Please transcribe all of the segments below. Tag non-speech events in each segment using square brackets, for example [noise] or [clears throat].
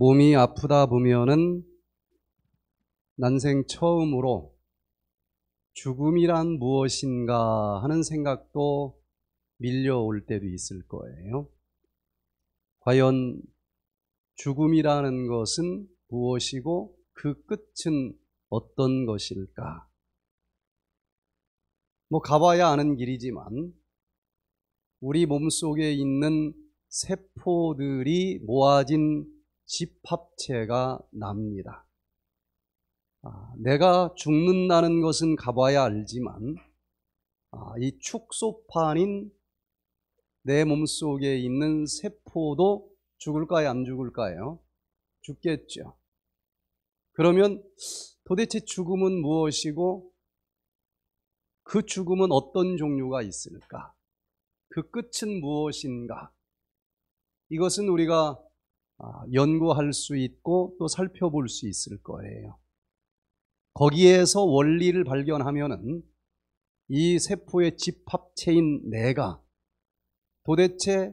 몸이 아프다 보면은 난생 처음으로 죽음이란 무엇인가 하는 생각도 밀려올 때도 있을 거예요. 과연 죽음이라는 것은 무엇이고 그 끝은 어떤 것일까? 뭐 가봐야 아는 길이지만 우리 몸속에 있는 세포들이 모아진 집합체가 납니다. 아, 내가 죽는다는 것은 가봐야 알지만 아, 이 축소판인 내 몸속에 있는 세포도 죽을까요 안 죽을까요? 죽겠죠. 그러면 도대체 죽음은 무엇이고 그 죽음은 어떤 종류가 있을까? 그 끝은 무엇인가? 이것은 우리가 아, 연구할 수 있고 또 살펴볼 수 있을 거예요. 거기에서 원리를 발견하면은 이 세포의 집합체인 내가 도대체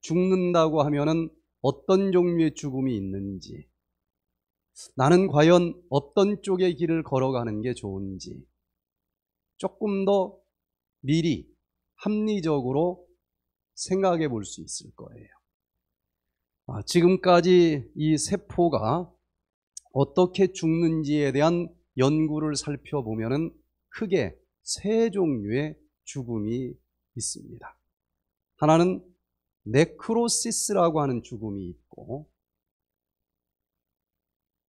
죽는다고 하면은 어떤 종류의 죽음이 있는지 나는 과연 어떤 쪽의 길을 걸어가는 게 좋은지 조금 더 미리 합리적으로 생각해 볼 수 있을 거예요. 아, 지금까지 이 세포가 어떻게 죽는지에 대한 연구를 살펴보면 크게 세 종류의 죽음이 있습니다. 하나는 네크로시스라고 하는 죽음이 있고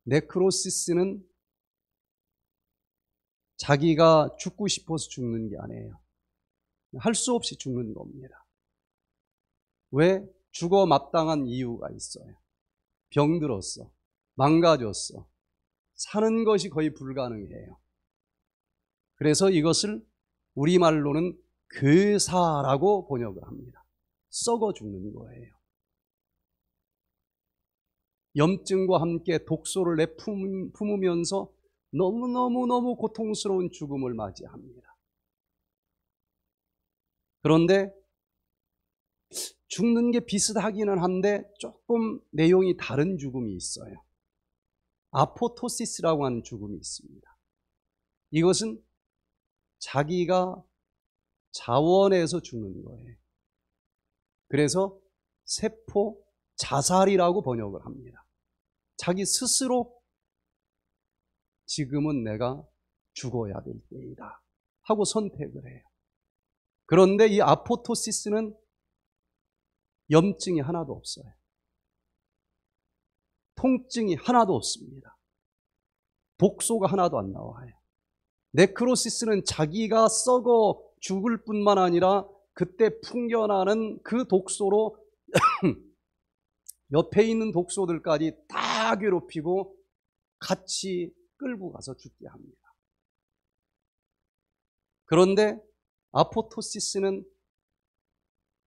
네크로시스는 자기가 죽고 싶어서 죽는 게 아니에요. 할 수 없이 죽는 겁니다. 왜? 죽어 마땅한 이유가 있어요. 병들었어. 망가졌어. 사는 것이 거의 불가능해요. 그래서 이것을 우리말로는 괴사라고 번역을 합니다. 썩어 죽는 거예요. 염증과 함께 독소를 내품으면서 너무너무너무 고통스러운 죽음을 맞이합니다. 그런데 죽는 게 비슷하기는 한데 조금 내용이 다른 죽음이 있어요. 아포토시스라고 하는 죽음이 있습니다. 이것은 자기가 자원해서 죽는 거예요. 그래서 세포 자살이라고 번역을 합니다. 자기 스스로 지금은 내가 죽어야 될 때이다 하고 선택을 해요. 그런데 이 아포토시스는 염증이 하나도 없어요. 통증이 하나도 없습니다. 독소가 하나도 안 나와요. 네크로시스는 자기가 썩어 죽을 뿐만 아니라 그때 풍겨나는 그 독소로 [clears throat] 옆에 있는 독소들까지 다 괴롭히고 같이 끌고 가서 죽게 합니다. 그런데 아포토시스는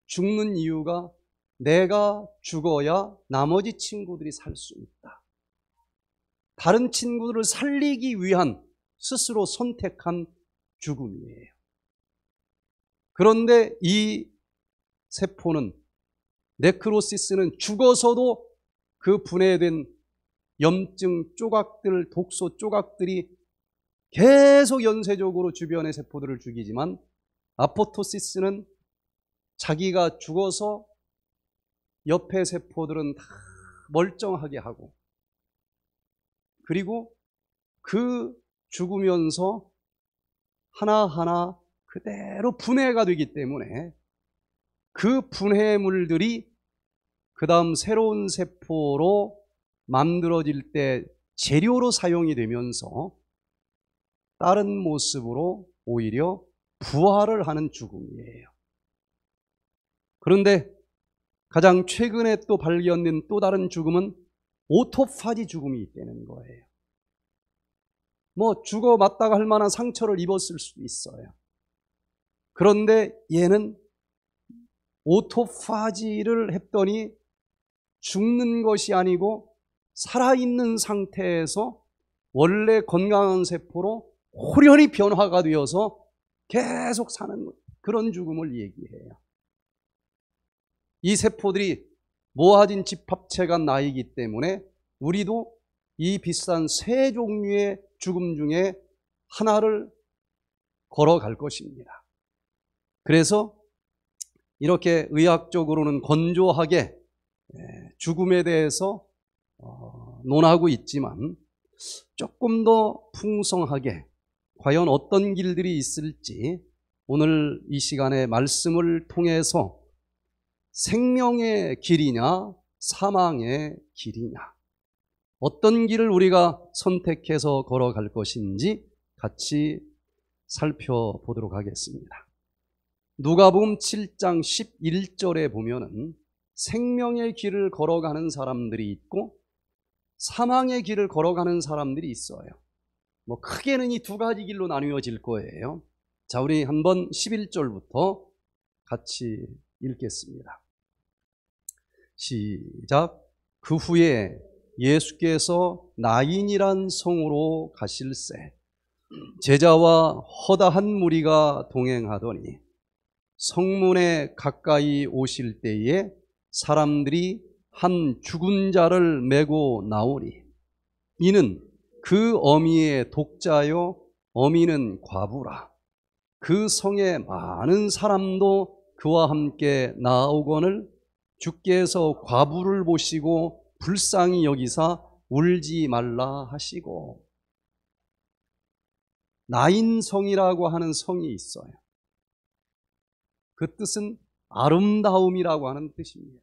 죽는 이유가 내가 죽어야 나머지 친구들이 살 수 있다. 다른 친구들을 살리기 위한 스스로 선택한 죽음이에요. 그런데 이 세포는 네크로시스는 죽어서도 그 분해된 염증 조각들, 독소 조각들이 계속 연쇄적으로 주변의 세포들을 죽이지만 아포토시스는 자기가 죽어서 옆의 세포들은 다 멀쩡하게 하고 그리고 그 죽으면서 하나하나 그대로 분해가 되기 때문에 그 분해물들이 그 다음 새로운 세포로 만들어질 때 재료로 사용이 되면서 다른 모습으로 오히려 부활을 하는 죽음이에요. 그런데 가장 최근에 또 발견된 또 다른 죽음은 오토파지 죽음이 되는 거예요. 뭐 죽어 맞다가 할 만한 상처를 입었을 수도 있어요. 그런데 얘는 오토파지를 했더니 죽는 것이 아니고 살아있는 상태에서 원래 건강한 세포로 호련히 변화가 되어서 계속 사는 그런 죽음을 얘기해요. 이 세포들이 모아진 집합체가 나이기 때문에 우리도 이 비싼 세 종류의 죽음 중에 하나를 걸어갈 것입니다. 그래서 이렇게 의학적으로는 건조하게 예, 죽음에 대해서 어, 논하고 있지만 조금 더 풍성하게 과연 어떤 길들이 있을지 오늘 이 시간에 말씀을 통해서 생명의 길이냐, 사망의 길이냐. 어떤 길을 우리가 선택해서 걸어갈 것인지 같이 살펴보도록 하겠습니다. 누가복음 7장 11절에 보면은 생명의 길을 걸어가는 사람들이 있고 사망의 길을 걸어가는 사람들이 있어요. 뭐 크게는 이 두 가지 길로 나누어질 거예요. 자, 우리 한번 11절부터 같이 읽겠습니다. 시작. 그 후에 예수께서 나인이란 성으로 가실새 제자와 허다한 무리가 동행하더니 성문에 가까이 오실 때에 사람들이 한 죽은 자를 메고 나오니 이는 그 어미의 독자요 어미는 과부라 그 성에 많은 사람도 그와 함께 나오거늘 주께서 과부를 보시고 불쌍히 여기사 울지 말라 하시고 나인성이라고 하는 성이 있어요. 그 뜻은 아름다움이라고 하는 뜻입니다.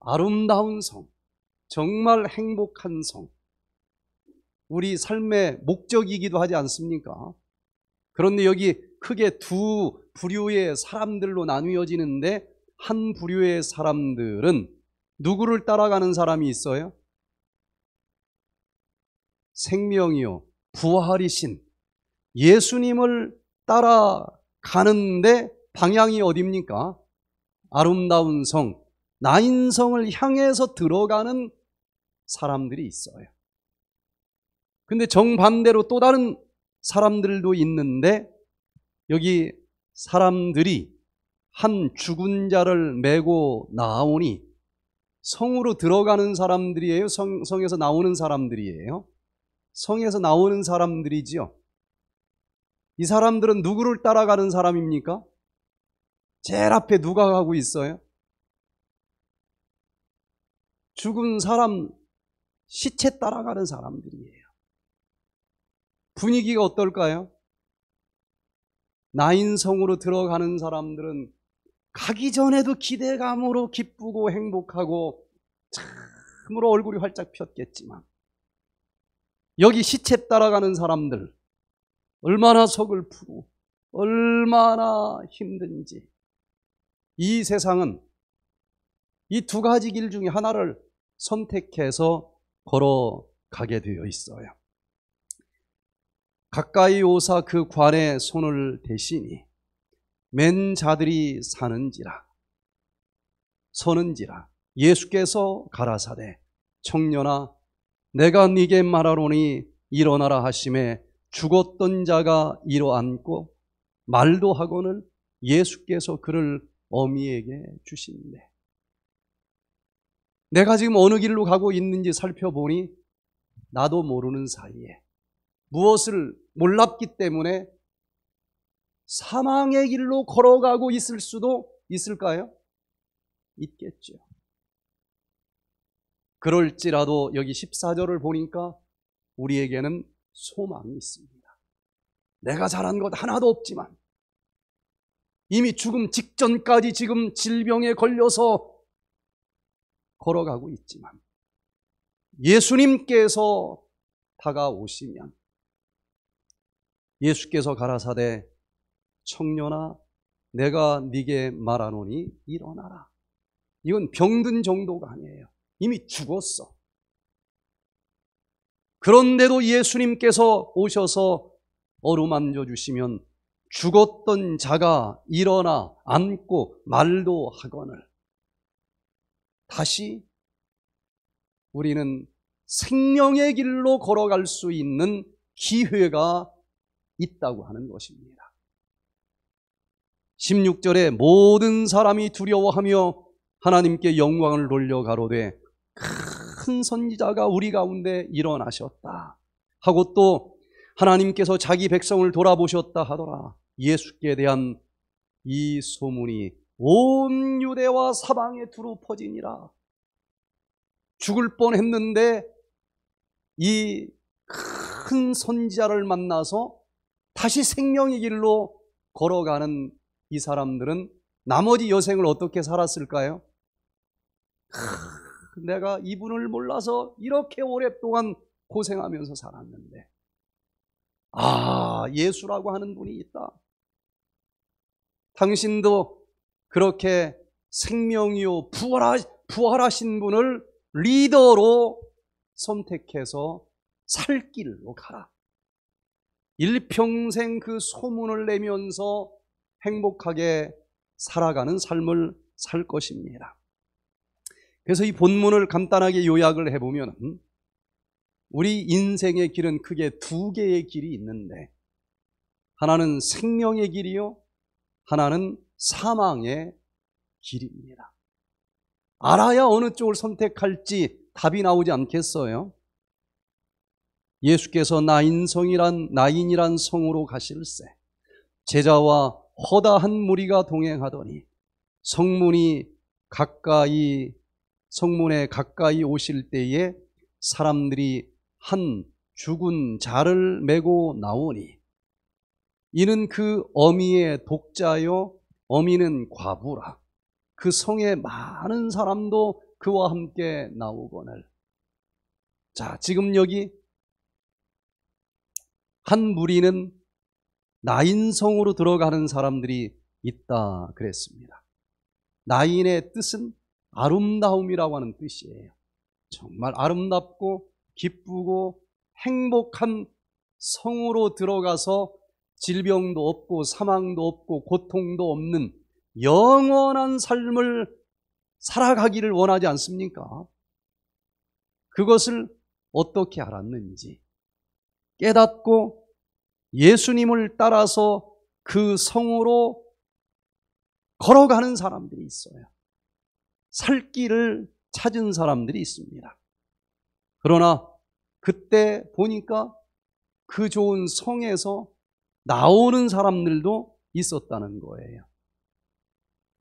아름다운 성, 정말 행복한 성, 우리 삶의 목적이기도 하지 않습니까? 그런데 여기 크게 두 부류의 사람들로 나뉘어지는데 한 부류의 사람들은 누구를 따라가는 사람이 있어요? 생명이요, 부활이신 예수님을 따라가는데 방향이 어딥니까? 아름다운 성, 나인성을 향해서 들어가는 사람들이 있어요. 근데 정반대로 또 다른 사람들도 있는데 여기 사람들이 한 죽은 자를 메고 나오니 성으로 들어가는 사람들이에요? 성, 성에서 나오는 사람들이에요? 성에서 나오는 사람들이지요. 이 사람들은 누구를 따라가는 사람입니까? 제일 앞에 누가 가고 있어요? 죽은 사람 시체 따라가는 사람들이에요. 분위기가 어떨까요? 나인성으로 들어가는 사람들은 가기 전에도 기대감으로 기쁘고 행복하고 참으로 얼굴이 활짝 폈겠지만 여기 시체 따라가는 사람들 얼마나 속을 푸고 얼마나 힘든지 이 세상은 이 두 가지 길 중에 하나를 선택해서 걸어가게 되어 있어요. 가까이 오사 그 관에 손을 대시니 맨 자들이 사는지라 서는지라 예수께서 가라사대 청년아 내가 네게 말하노니 일어나라 하심에 죽었던 자가 일어앉고 말도 하고는 예수께서 그를 어미에게 주신대. 내가 지금 어느 길로 가고 있는지 살펴보니 나도 모르는 사이에 무엇을 몰랐기 때문에 사망의 길로 걸어가고 있을 수도 있을까요? 있겠죠. 그럴지라도 여기 14절을 보니까 우리에게는 소망이 있습니다. 내가 잘한 것 하나도 없지만 이미 죽음 직전까지 지금 질병에 걸려서 걸어가고 있지만 예수님께서 다가오시면 예수께서 가라사대 청년아 내가 네게 말하노니 일어나라. 이건 병든 정도가 아니에요. 이미 죽었어. 그런데도 예수님께서 오셔서 어루만져 주시면 죽었던 자가 일어나 앉고 말도 하거늘 다시 우리는 생명의 길로 걸어갈 수 있는 기회가 있다고 하는 것입니다. 16절에 모든 사람이 두려워하며 하나님께 영광을 돌려 가로되 큰 선지자가 우리 가운데 일어나셨다 하고 또 하나님께서 자기 백성을 돌아보셨다 하더라 예수께 대한 이 소문이 온 유대와 사방에 두루 퍼지니라 죽을 뻔했는데 이 큰 선지자를 만나서 다시 생명의 길로 걸어가는 이 사람들은 나머지 여생을 어떻게 살았을까요? 크, 내가 이분을 몰라서 이렇게 오랫동안 고생하면서 살았는데, 아, 예수라고 하는 분이 있다. 당신도 그렇게 생명이요, 부활하, 부활하신 분을 리더로 선택해서 살 길로 가라. 일평생 그 소문을 내면서 행복하게 살아가는 삶을 살 것입니다. 그래서 이 본문을 간단하게 요약을 해보면 우리 인생의 길은 크게 두 개의 길이 있는데 하나는 생명의 길이요 하나는 사망의 길입니다. 알아야 어느 쪽을 선택할지 답이 나오지 않겠어요? 예수께서 나인성이란 나인이란 성으로 가실새 제자와 허다한 무리가 동행하더니 성문이 가까이 성문에 가까이 오실 때에 사람들이 한 죽은 자를 메고 나오니 이는 그 어미의 독자요 어미는 과부라 그 성에 많은 사람도 그와 함께 나오거늘 자 지금 여기 한 무리는 나인성으로 들어가는 사람들이 있다 그랬습니다. 나인의 뜻은 아름다움이라고 하는 뜻이에요. 정말 아름답고 기쁘고 행복한 성으로 들어가서 질병도 없고 사망도 없고 고통도 없는 영원한 삶을 살아가기를 원하지 않습니까? 그것을 어떻게 알았는지 깨닫고 예수님을 따라서 그 성으로 걸어가는 사람들이 있어요. 살 길을 찾은 사람들이 있습니다. 그러나 그때 보니까 그 좋은 성에서 나오는 사람들도 있었다는 거예요.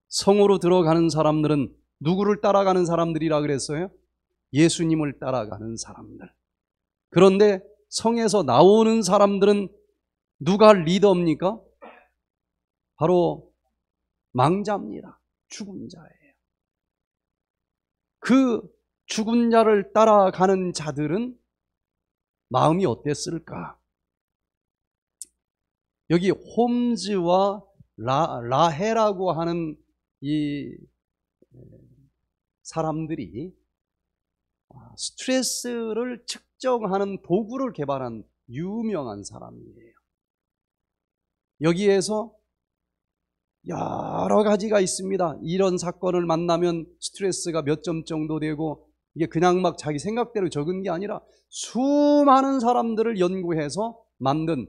성으로 들어가는 사람들은 누구를 따라가는 사람들이라 그랬어요? 예수님을 따라가는 사람들. 그런데 성에서 나오는 사람들은 누가 리더입니까? 바로 망자입니다. 죽은 자예요. 그 죽은 자를 따라가는 자들은 마음이 어땠을까? 여기 홈즈와 라, 라헤라고 하는 이 사람들이 스트레스를 측정하는 도구를 개발한 유명한 사람이에요. 여기에서 여러 가지가 있습니다. 이런 사건을 만나면 스트레스가 몇 점 정도 되고 이게 그냥 막 자기 생각대로 적은 게 아니라 수많은 사람들을 연구해서 만든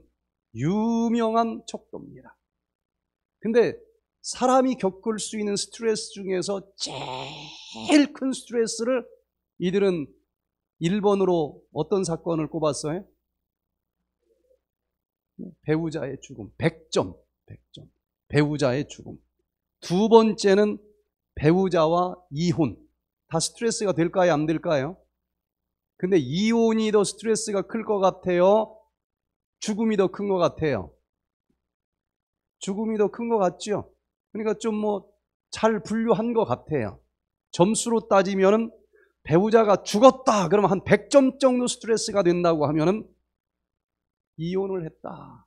유명한 척도입니다. 근데 사람이 겪을 수 있는 스트레스 중에서 제일 큰 스트레스를 이들은 1번으로 어떤 사건을 꼽았어요? 배우자의 죽음 100점 100점 배우자의 죽음 두 번째는 배우자와 이혼 다 스트레스가 될까요 안 될까요? 근데 이혼이 더 스트레스가 클 것 같아요 죽음이 더 큰 것 같아요 죽음이 더 큰 것 같죠 그러니까 좀 뭐 잘 분류한 것 같아요 점수로 따지면은 배우자가 죽었다 그러면 한 100점 정도 스트레스가 된다고 하면은 이혼을 했다.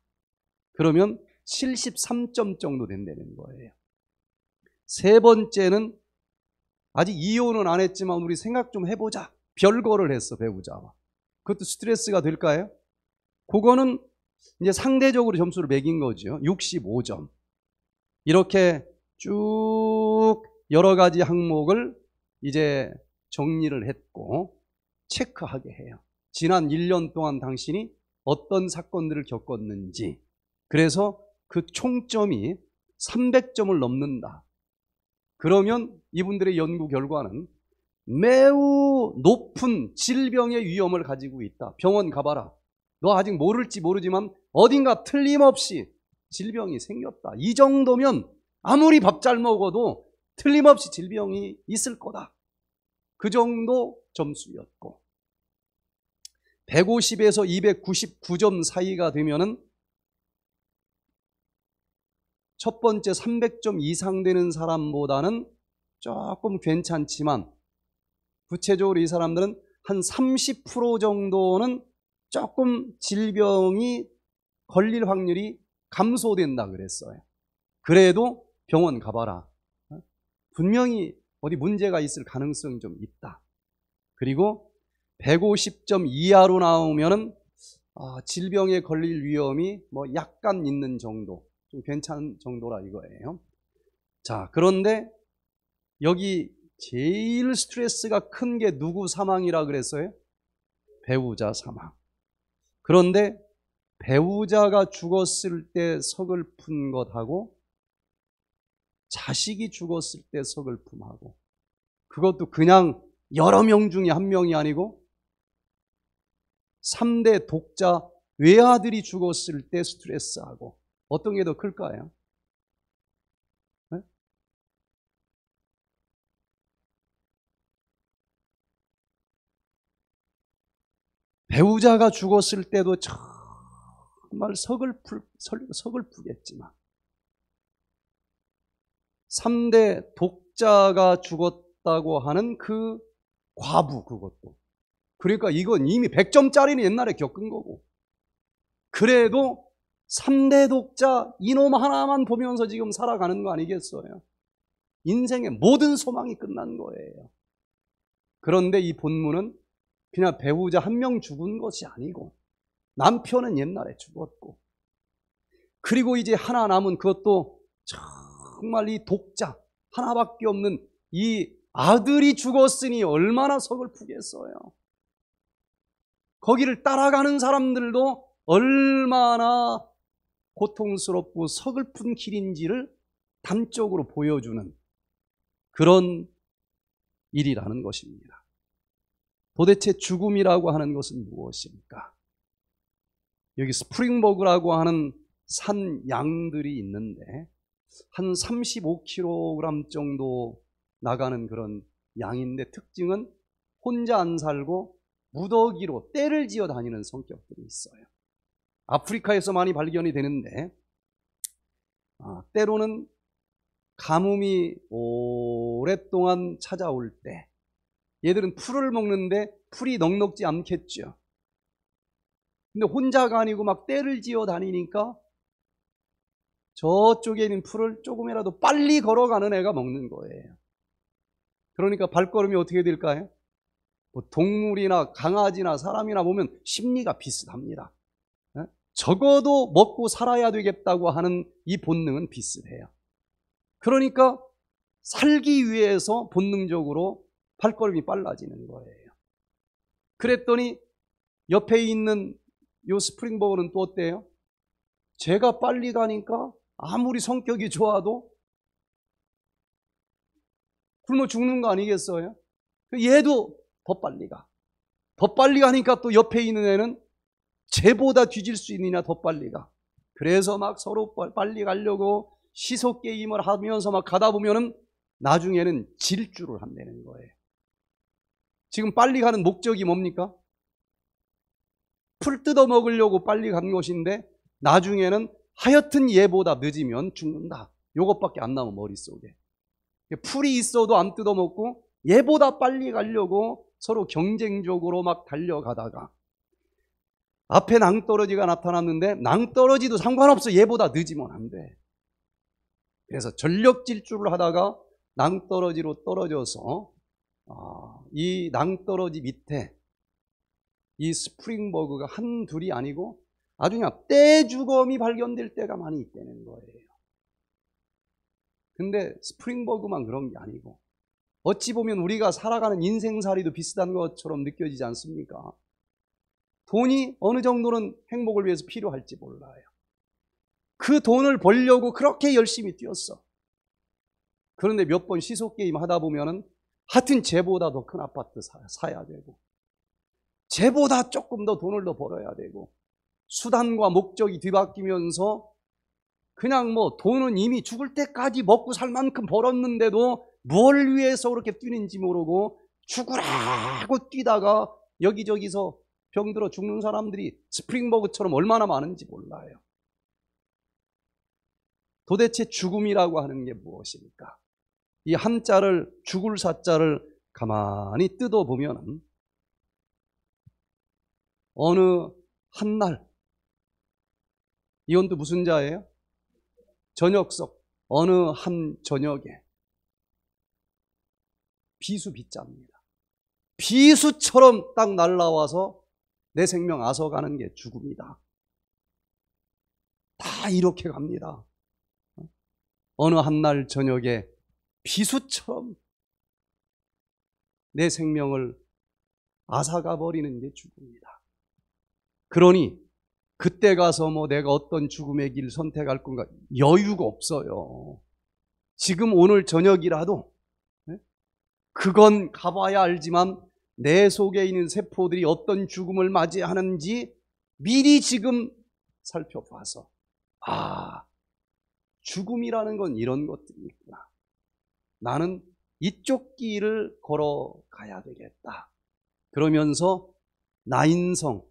그러면 73점 정도 된다는 거예요. 세 번째는 아직 이혼은 안 했지만 우리 생각 좀 해보자. 별거를 했어, 배우자와. 그것도 스트레스가 될까요? 그거는 이제 상대적으로 점수를 매긴 거죠. 65점. 이렇게 쭉 여러 가지 항목을 이제 정리를 했고 체크하게 해요. 지난 1년 동안 당신이 어떤 사건들을 겪었는지 그래서 그 총점이 300점을 넘는다. 그러면 이분들의 연구 결과는 매우 높은 질병의 위험을 가지고 있다. 병원 가봐라. 너 아직 모를지 모르지만 어딘가 틀림없이 질병이 생겼다. 이 정도면 아무리 밥 잘 먹어도 틀림없이 질병이 있을 거다. 그 정도 점수였고. 150에서 299점 사이가 되면은 첫 번째 300점 이상 되는 사람보다는 조금 괜찮지만 구체적으로 이 사람들은 한 30% 정도는 조금 질병이 걸릴 확률이 감소된다 그랬어요. 그래도 병원 가봐라. 어? 분명히 어디 문제가 있을 가능성이 좀 있다. 그리고 150점 이하로 나오면은 아, 질병에 걸릴 위험이 뭐 약간 있는 정도, 좀 괜찮은 정도라 이거예요. 자, 그런데 여기 제일 스트레스가 큰 게 누구 사망이라 그랬어요? 배우자 사망. 그런데 배우자가 죽었을 때 서글픈 것하고 자식이 죽었을 때 서글픔하고 그것도 그냥 여러 명 중에 한 명이 아니고 3대 독자 외아들이 죽었을 때 스트레스하고 어떤 게 더 클까요? 네? 배우자가 죽었을 때도 정말 서글플, 서글프겠지만 3대 독자가 죽었다고 하는 그 과부 그것도 그러니까 이건 이미 100점짜리는 옛날에 겪은 거고. 그래도 3대 독자 이놈 하나만 보면서 지금 살아가는 거 아니겠어요? 인생의 모든 소망이 끝난 거예요. 그런데 이 본문은 그냥 배우자 한 명 죽은 것이 아니고 남편은 옛날에 죽었고 그리고 이제 하나 남은 그것도 정말 이 독자 하나밖에 없는 이 아들이 죽었으니 얼마나 서글프겠어요. 거기를 따라가는 사람들도 얼마나 고통스럽고 서글픈 길인지를 단적으로 보여주는 그런 일이라는 것입니다. 도대체 죽음이라고 하는 것은 무엇입니까? 여기 스프링버그라고 하는 산 양들이 있는데 한 35kg 정도 나가는 그런 양인데 특징은 혼자 안 살고 무더기로 때를 지어 다니는 성격들이 있어요. 아프리카에서 많이 발견이 되는데 아, 때로는 가뭄이 오랫동안 찾아올 때 얘들은 풀을 먹는데 풀이 넉넉지 않겠죠. 근데 혼자가 아니고 막 때를 지어 다니니까 저쪽에 있는 풀을 조금이라도 빨리 걸어가는 애가 먹는 거예요. 그러니까 발걸음이 어떻게 될까요? 뭐 동물이나 강아지나 사람이나 보면 심리가 비슷합니다. 예? 적어도 먹고 살아야 되겠다고 하는 이 본능은 비슷해요. 그러니까 살기 위해서 본능적으로 발걸음이 빨라지는 거예요. 그랬더니 옆에 있는 요 스프링버그는 또 어때요? 제가 빨리 가니까 아무리 성격이 좋아도 굶어 죽는 거 아니겠어요? 얘도 더 빨리 가. 더 빨리 가니까 또 옆에 있는 애는 쟤보다 뒤질 수 있느냐 더 빨리 가. 그래서 막 서로 빨리 가려고 시속 게임을 하면서 막 가다 보면은 나중에는 질주를 한다는 거예요. 지금 빨리 가는 목적이 뭡니까? 풀 뜯어 먹으려고 빨리 간 것인데 나중에는 하여튼 얘보다 늦으면 죽는다. 요것밖에 안 남은 머릿속에. 풀이 있어도 안 뜯어먹고 얘보다 빨리 가려고 서로 경쟁적으로 막 달려가다가 앞에 낭떠러지가 나타났는데 낭떠러지도 상관없어 얘보다 늦으면 안 돼. 그래서 전력 질주를 하다가 낭떠러지로 떨어져서 아, 이 낭떠러지 밑에 이 스프링버그가 한 둘이 아니고 아주 그냥 떼죽음이 발견될 때가 많이 있다는 거예요. 근데 스프링버그만 그런 게 아니고 어찌 보면 우리가 살아가는 인생살이도 비슷한 것처럼 느껴지지 않습니까? 돈이 어느 정도는 행복을 위해서 필요할지 몰라요. 그 돈을 벌려고 그렇게 열심히 뛰었어. 그런데 몇 번 시속게임 하다 보면은 하여튼 쟤보다 더 큰 아파트 사, 야 되고, 쟤보다 조금 더 돈을 더 벌어야 되고, 수단과 목적이 뒤바뀌면서 그냥 뭐 돈은 이미 죽을 때까지 먹고 살 만큼 벌었는데도 뭘 위해서 그렇게 뛰는지 모르고 죽으라고 뛰다가 여기저기서 병들어 죽는 사람들이 스프링버그처럼 얼마나 많은지 몰라요. 도대체 죽음이라고 하는 게 무엇입니까? 이 한자를 죽을 사자를 가만히 뜯어보면 어느 한 날 이건 또 무슨 자예요? 저녁석 어느 한 저녁에 비수 빗자입니다. 비수처럼 딱 날라와서 내 생명 아서가는 게 죽음이다. 다 이렇게 갑니다. 어느 한 날 저녁에 비수처럼 내 생명을 앗아가 버리는 게 죽음이다. 그러니 그때 가서 뭐 내가 어떤 죽음의 길 선택할 건가 여유가 없어요. 지금 오늘 저녁이라도 그건 가봐야 알지만 내 속에 있는 세포들이 어떤 죽음을 맞이하는지 미리 지금 살펴봐서 아 죽음이라는 건 이런 것들이구나. 나는 이쪽 길을 걸어가야 되겠다. 그러면서 나 인성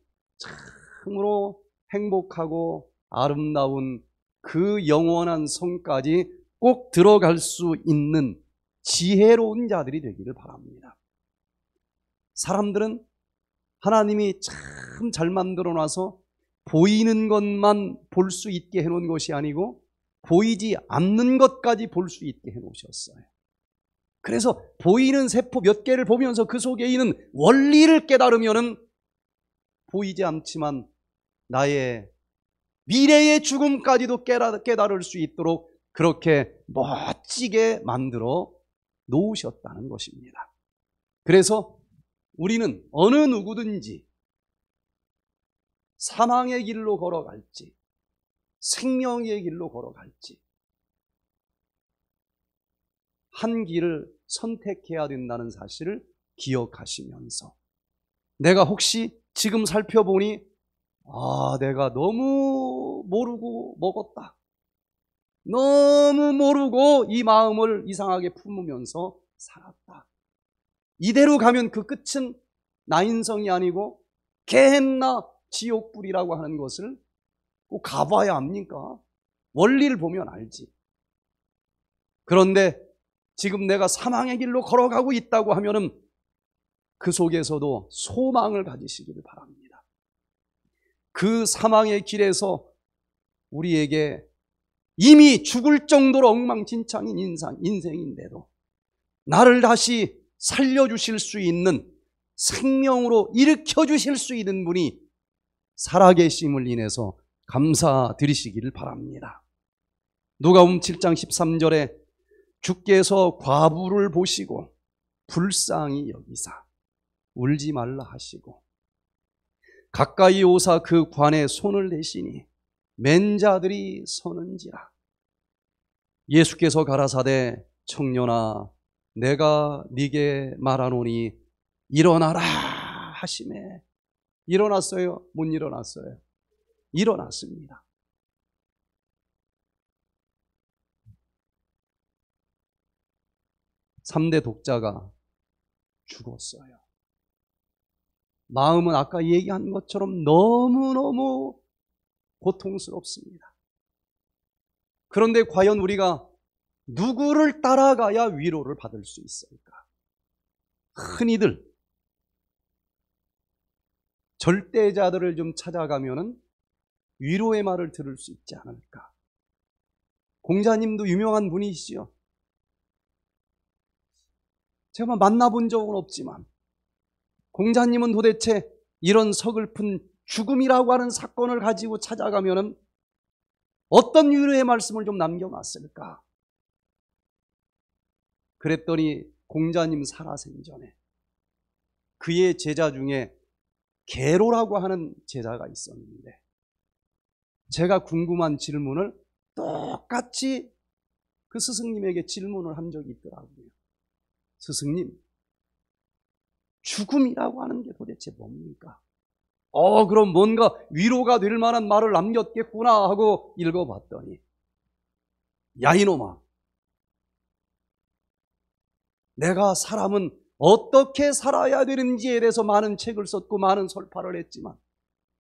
참으로 행복하고 아름다운 그 영원한 성까지 꼭 들어갈 수 있는 지혜로운 자들이 되기를 바랍니다. 사람들은 하나님이 참 잘 만들어 놔서 보이는 것만 볼 수 있게 해놓은 것이 아니고 보이지 않는 것까지 볼 수 있게 해놓으셨어요. 그래서 보이는 세포 몇 개를 보면서 그 속에 있는 원리를 깨달으면은 보이지 않지만 나의 미래의 죽음까지도 깨달을 수 있도록 그렇게 멋지게 만들어 놓으셨다는 것입니다. 그래서 우리는 어느 누구든지 사망의 길로 걸어갈지 생명의 길로 걸어갈지 한 길을 선택해야 된다는 사실을 기억하시면서 내가 혹시 지금 살펴보니 아, 내가 너무 모르고 먹었다. 너무 모르고 이 마음을 이상하게 품으면서 살았다. 이대로 가면 그 끝은 나인성이 아니고 개했나 지옥불이라고 하는 것을 꼭 가봐야 합니까? 원리를 보면 알지. 그런데 지금 내가 사망의 길로 걸어가고 있다고 하면은 그 속에서도 소망을 가지시기를 바랍니다. 그 사망의 길에서 우리에게 이미 죽을 정도로 엉망진창인 인상, 인생인데도 나를 다시 살려주실 수 있는 생명으로 일으켜주실 수 있는 분이 살아계심을 인해서 감사드리시기를 바랍니다. 누가음 7장 13절에 주께서 과부를 보시고 불쌍히 여기사 울지 말라 하시고 가까이 오사 그 관에 손을 대시니 맨자들이 서는지라. 예수께서 가라사대 청년아 내가 네게 말하노니 일어나라 하심에 일어났어요? 못 일어났어요? 일어났습니다. 3대 독자가 죽었어요. 마음은 아까 얘기한 것처럼 너무너무 고통스럽습니다. 그런데 과연 우리가 누구를 따라가야 위로를 받을 수 있을까? 흔히들 절대자들을 좀 찾아가면은 위로의 말을 들을 수 있지 않을까? 공자님도 유명한 분이시죠. 제가 만나본 적은 없지만 공자님은 도대체 이런 서글픈 죽음이라고 하는 사건을 가지고 찾아가면 어떤 유료의 말씀을 좀 남겨놨을까? 그랬더니 공자님 살아생전에 그의 제자 중에 개로라고 하는 제자가 있었는데 제가 궁금한 질문을 똑같이 그 스승님에게 질문을 한 적이 있더라고요. 스승님, 죽음이라고 하는 게 도대체 뭡니까? 어, 그럼 뭔가 위로가 될 만한 말을 남겼겠구나 하고 읽어봤더니, 야, 이놈아. 내가 사람은 어떻게 살아야 되는지에 대해서 많은 책을 썼고 많은 설파를 했지만,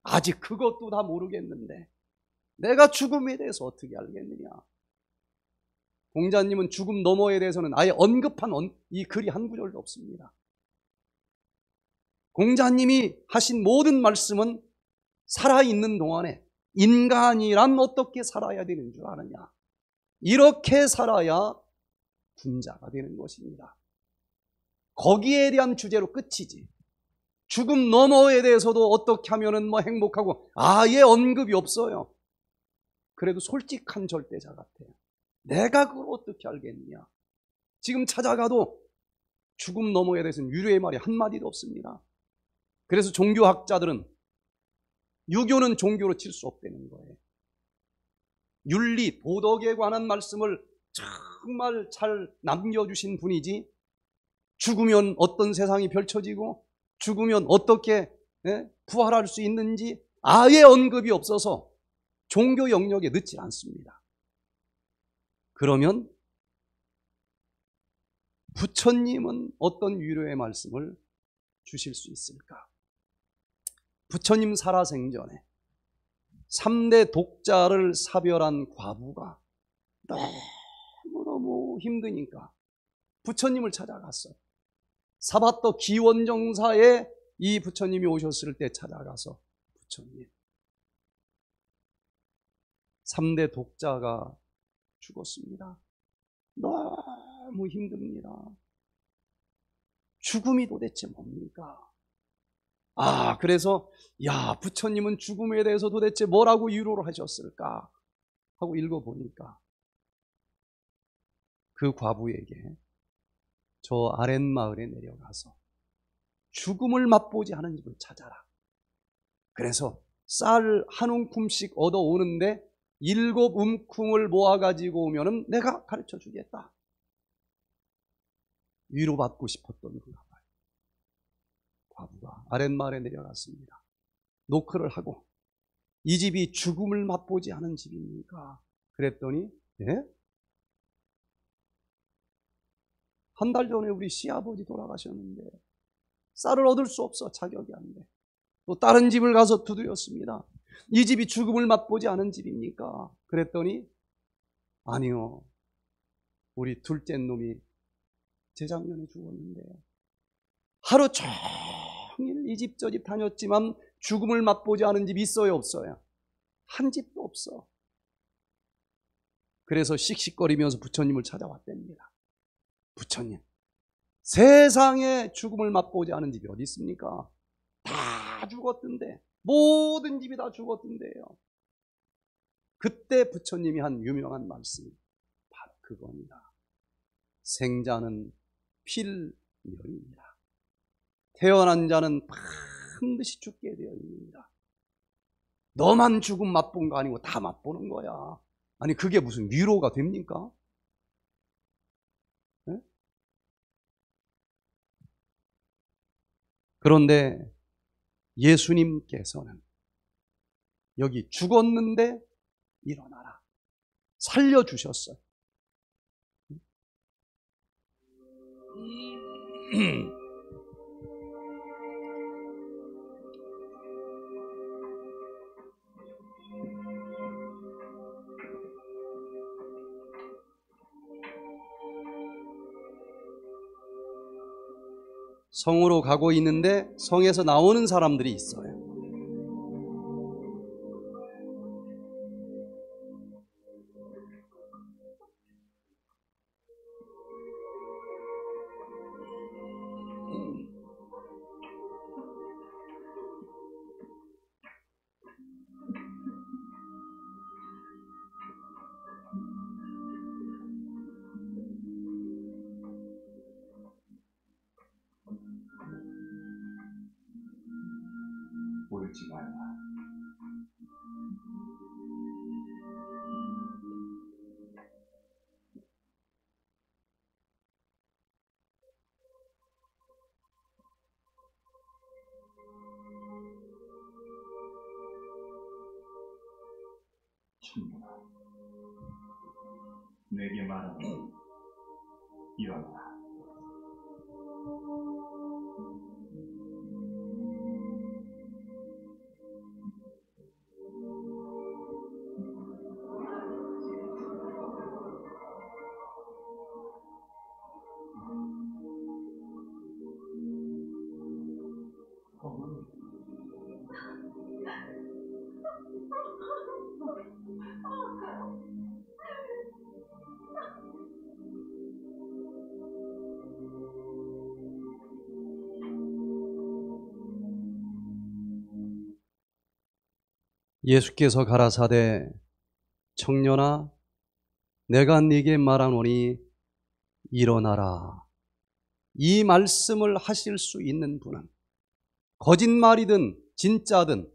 아직 그것도 다 모르겠는데, 내가 죽음에 대해서 어떻게 알겠느냐. 공자님은 죽음 너머에 대해서는 아예 언급한 이 글이 한 구절도 없습니다. 공자님이 하신 모든 말씀은 살아있는 동안에 인간이란 어떻게 살아야 되는 줄 아느냐. 이렇게 살아야 군자가 되는 것입니다. 거기에 대한 주제로 끝이지. 죽음 너머에 대해서도 어떻게 하면은 뭐 행복하고 아예 언급이 없어요. 그래도 솔직한 절대자 같아요. 내가 그걸 어떻게 알겠느냐. 지금 찾아가도 죽음 너머에 대해서는 유료의 말이 한마디도 없습니다. 그래서 종교학자들은 유교는 종교로 칠 수 없다는 거예요. 윤리, 도덕에 관한 말씀을 정말 잘 남겨주신 분이지 죽으면 어떤 세상이 펼쳐지고 죽으면 어떻게 예, 부활할 수 있는지 아예 언급이 없어서 종교 영역에 넣질 않습니다. 그러면 부처님은 어떤 위로의 말씀을 주실 수 있을까? 부처님 살아생전에 3대 독자를 사별한 과부가 너무너무 힘드니까 부처님을 찾아갔어요. 사바토 기원정사에 이 부처님이 오셨을 때 찾아가서 부처님 3대 독자가 죽었습니다. 너무 힘듭니다. 죽음이 도대체 뭡니까? 아, 그래서 야, 부처님은 죽음에 대해서 도대체 뭐라고 유로를 하셨을까? 하고 읽어보니까 그 과부에게 저 아랫마을에 내려가서 죽음을 맛보지 않은 집을 찾아라. 그래서 쌀 한 움큼씩 얻어오는데 일곱 움큼을 모아가지고 오면은 내가 가르쳐 주겠다. 위로받고 싶었던 거 과부가 아랫마을에 내려갔습니다. 노크를 하고 이 집이 죽음을 맛보지 않은 집입니까? 그랬더니 예? 한 달 전에 우리 시아버지 돌아가셨는데 쌀을 얻을 수 없어 자격이 안 돼. 또 다른 집을 가서 두드렸습니다. 이 집이 죽음을 맛보지 않은 집입니까? 그랬더니 아니요. 우리 둘째 놈이 재작년에 죽었는데 하루 종일 종일 이 집 저 집 다녔지만 죽음을 맛보지 않은 집 있어요 없어요? 한 집도 없어. 그래서 씩씩거리면서 부처님을 찾아왔답니다. 부처님, 세상에 죽음을 맛보지 않은 집이 어디 있습니까? 다 죽었던데, 모든 집이 다 죽었던데요. 그때 부처님이 한 유명한 말씀 바로 그겁니다. 생자는 필멸입니다 태어난 자는 반드시 죽게 되어 있습니다. 너만 죽음 맛본 거 아니고 다 맛보는 거야. 아니 그게 무슨 위로가 됩니까? 네? 그런데 예수님께서는 여기 죽었는데 일어나라. 살려주셨어요. [clears throat] 성으로 가고 있는데 성에서 나오는 사람들이 있어요. Voilà 예수께서 가라사대 청년아 내가 네게 말하노니 일어나라 이 말씀을 하실 수 있는 분은 거짓말이든 진짜든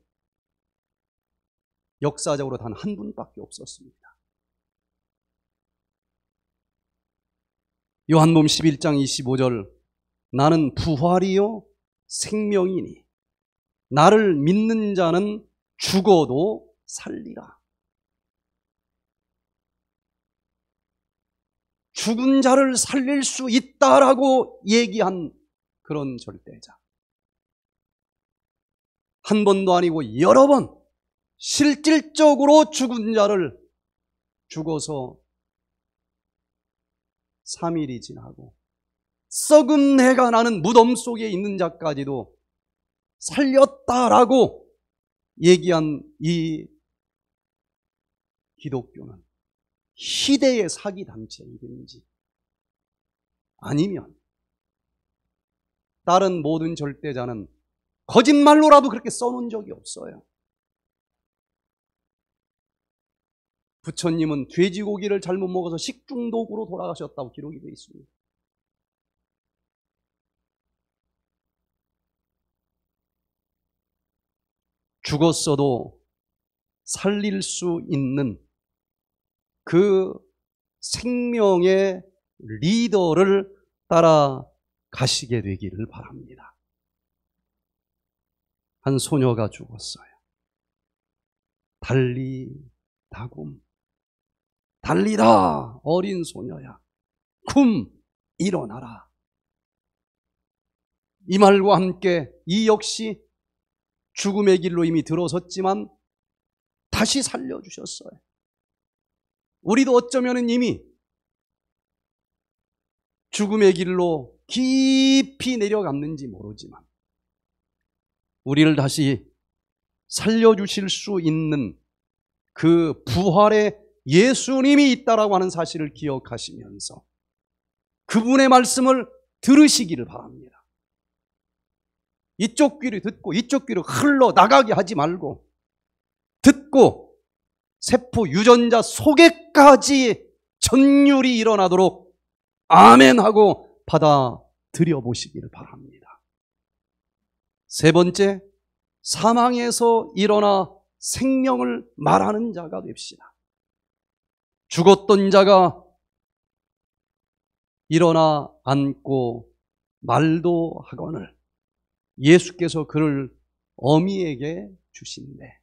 역사적으로 단 한 분밖에 없었습니다. 요한복 11장 25절 나는 부활이요 생명이니 나를 믿는 자는 죽어도 살리라. 죽은 자를 살릴 수 있다라고 얘기한 그런 절대자. 한 번도 아니고 여러 번 실질적으로 죽은 자를 죽어서 3일이 지나고 썩은 해가 나는 무덤 속에 있는 자까지도 살렸다라고 얘기한 이 기독교는 시대의 사기 단체 이름인지 아니면 다른 모든 절대자는 거짓말로라도 그렇게 써놓은 적이 없어요. 부처님은 돼지고기를 잘못 먹어서 식중독으로 돌아가셨다고 기록이 되어 있습니다. 죽었어도 살릴 수 있는 그 생명의 리더를 따라 가시게 되기를 바랍니다. 한 소녀가 죽었어요. 달리 다굼. 달리다 어린 소녀야. 굼 일어나라. 이 말과 함께 이 역시 죽음의 길로 이미 들어섰지만 다시 살려주셨어요. 우리도 어쩌면 이미 죽음의 길로 깊이 내려갔는지 모르지만 우리를 다시 살려주실 수 있는 그 부활의 예수님이 있다라고 하는 사실을 기억하시면서 그분의 말씀을 들으시기를 바랍니다. 이쪽 귀로 듣고 이쪽 귀로 흘러나가게 하지 말고 듣고 세포 유전자 속에까지 전율이 일어나도록 아멘 하고 받아들여 보시기를 바랍니다. 세 번째, 사망에서 일어나 생명을 말하는 자가 됩시다. 죽었던 자가 일어나 앉고 말도 하거늘 예수께서 그를 어미에게 주신대.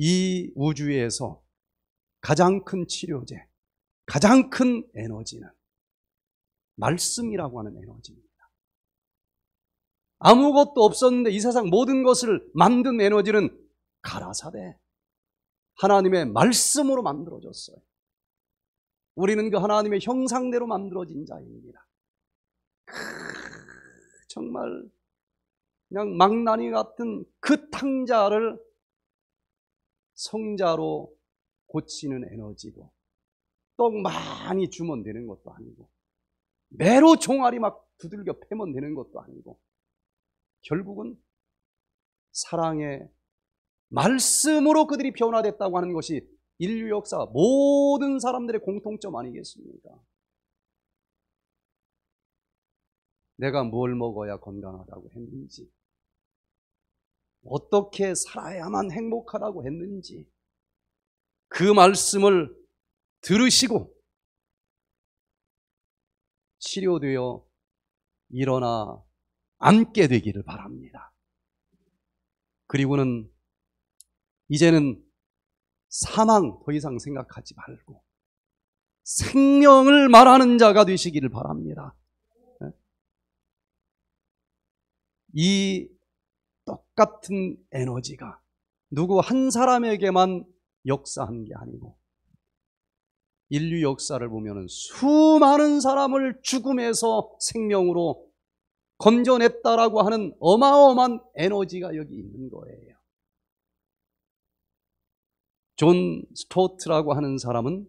이 우주에서 가장 큰 치료제, 가장 큰 에너지는 말씀이라고 하는 에너지입니다. 아무것도 없었는데 이 세상 모든 것을 만든 에너지는 가라사대 하나님의 말씀으로 만들어졌어요. 우리는 그 하나님의 형상대로 만들어진 자입니다. 정말 그냥 망나니 같은 그 탕자를 성자로 고치는 에너지도 떡 많이 주면 되는 것도 아니고 매로 종아리 막 두들겨 패면 되는 것도 아니고 결국은 사랑의 말씀으로 그들이 변화됐다고 하는 것이 인류 역사 모든 사람들의 공통점 아니겠습니까? 내가 뭘 먹어야 건강하다고 했는지, 어떻게 살아야만 행복하다고 했는지, 그 말씀을 들으시고, 치료되어 일어나 앉게 되기를 바랍니다. 그리고는 이제는 사망 더 이상 생각하지 말고 생명을 말하는 자가 되시기를 바랍니다. 이 똑같은 에너지가 누구 한 사람에게만 역사한 게 아니고 인류 역사를 보면 수많은 사람을 죽음에서 생명으로 건져냈다라고 하는 어마어마한 에너지가 여기 있는 거예요. 존 스토트라고 하는 사람은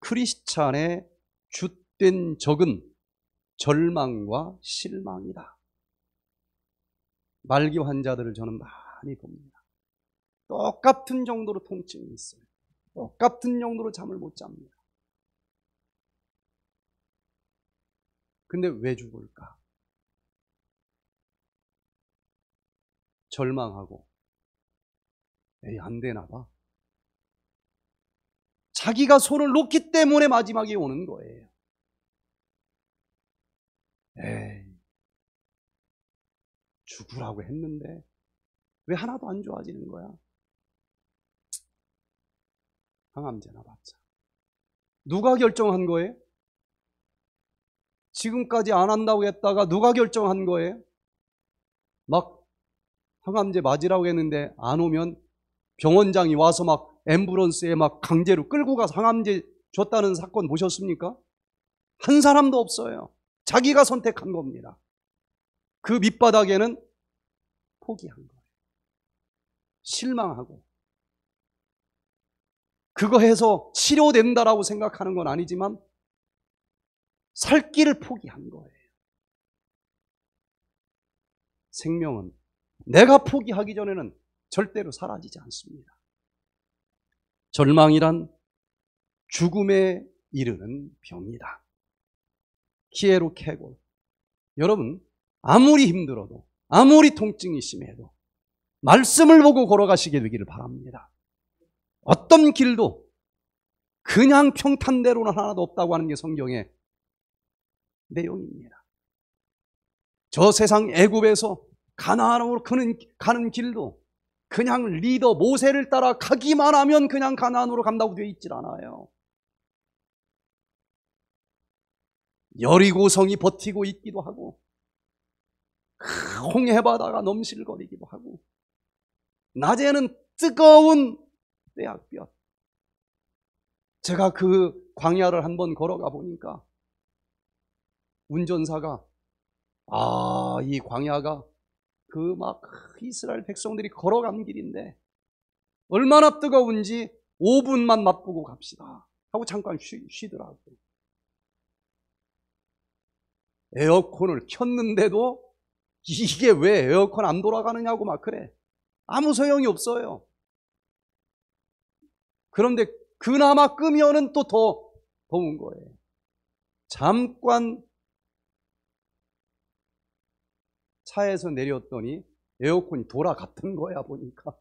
크리스찬의 주된 적은 절망과 실망이다. 말기 환자들을 저는 많이 봅니다. 똑같은 정도로 통증이 있어요. 똑같은 정도로 잠을 못 잡니다. 근데 왜 죽을까? 절망하고, 에이, 안 되나 봐. 자기가 손을 놓기 때문에 마지막에 오는 거예요. 에이, 죽으라고 했는데 왜 하나도 안 좋아지는 거야? 항암제나 맞자. 누가 결정한 거예요? 지금까지 안 한다고 했다가 누가 결정한 거예요? 막 항암제 맞으라고 했는데 안 오면 병원장이 와서 막 앰뷸런스에 막 강제로 끌고 가서 항암제 줬다는 사건 보셨습니까? 한 사람도 없어요. 자기가 선택한 겁니다. 그 밑바닥에는 포기한 거예요. 실망하고 그거 해서 치료된다라고 생각하는 건 아니지만 살 길을 포기한 거예요. 생명은 내가 포기하기 전에는 절대로 사라지지 않습니다. 절망이란 죽음에 이르는 병이다. 키에로 캐고 여러분 아무리 힘들어도 아무리 통증이 심해도 말씀을 보고 걸어가시게 되기를 바랍니다. 어떤 길도 그냥 평탄대로는 하나도 없다고 하는 게 성경의 내용입니다. 저 세상 애굽에서 가나안으로 가는, 가는 길도 그냥 리더 모세를 따라 가기만 하면 그냥 가나안으로 간다고 되어 있질 않아요. 여리고성이 버티고 있기도 하고 홍해바다가 넘실거리기도 하고 낮에는 뜨거운 떼약볕 제가 그 광야를 한번 걸어가 보니까 운전사가 아, 이 광야가 그 막 이스라엘 백성들이 걸어간 길인데 얼마나 뜨거운지 5분만 맛보고 갑시다 하고 잠깐 쉬, 쉬더라고요. 에어컨을 켰는데도 이게 왜 에어컨 안 돌아가느냐고 막 그래. 아무 소용이 없어요. 그런데 그나마 끄면은 또 더 더운 거예요. 잠깐 차에서 내렸더니 에어컨이 돌아갔던 거야 보니까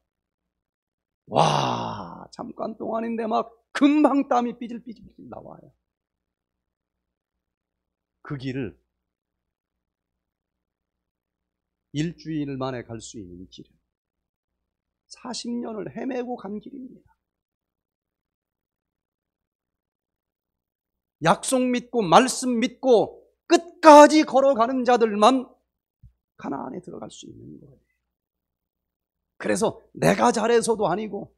와 잠깐 동안인데 막 금방 땀이 삐질삐질 나와요 그 길을 일주일 만에 갈 수 있는 길은 40년을 헤매고 간 길입니다. 약속 믿고 말씀 믿고 끝까지 걸어가는 자들만 가나안에 들어갈 수 있는 거예요. 그래서 내가 잘해서도 아니고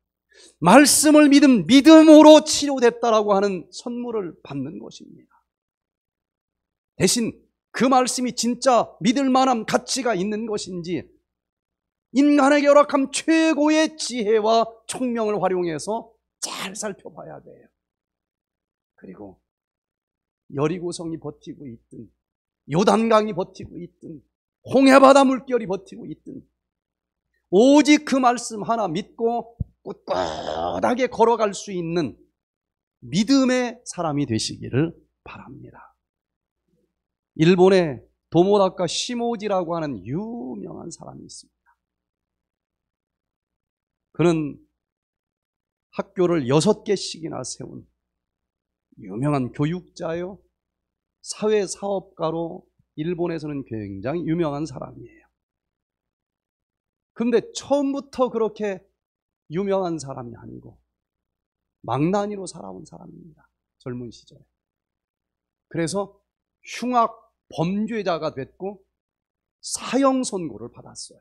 말씀을 믿음 믿음으로 치료됐다라고 하는 선물을 받는 것입니다. 대신 그 말씀이 진짜 믿을 만한 가치가 있는 것인지 인간에게 열악함 최고의 지혜와 총명을 활용해서 잘 살펴봐야 돼요. 그리고 여리고성이 버티고 있든 요단강이 버티고 있든 홍해바다 물결이 버티고 있든 오직 그 말씀 하나 믿고 꿋꿋하게 걸어갈 수 있는 믿음의 사람이 되시기를 바랍니다. 일본의 도모다카 시모지라고 하는 유명한 사람이 있습니다. 그는 학교를 여섯 개씩이나 세운 유명한 교육자요, 사회 사업가로 일본에서는 굉장히 유명한 사람이에요. 근데 처음부터 그렇게 유명한 사람이 아니고 망나니로 살아온 사람입니다. 젊은 시절에. 그래서 흉악 범죄자가 됐고 사형 선고를 받았어요.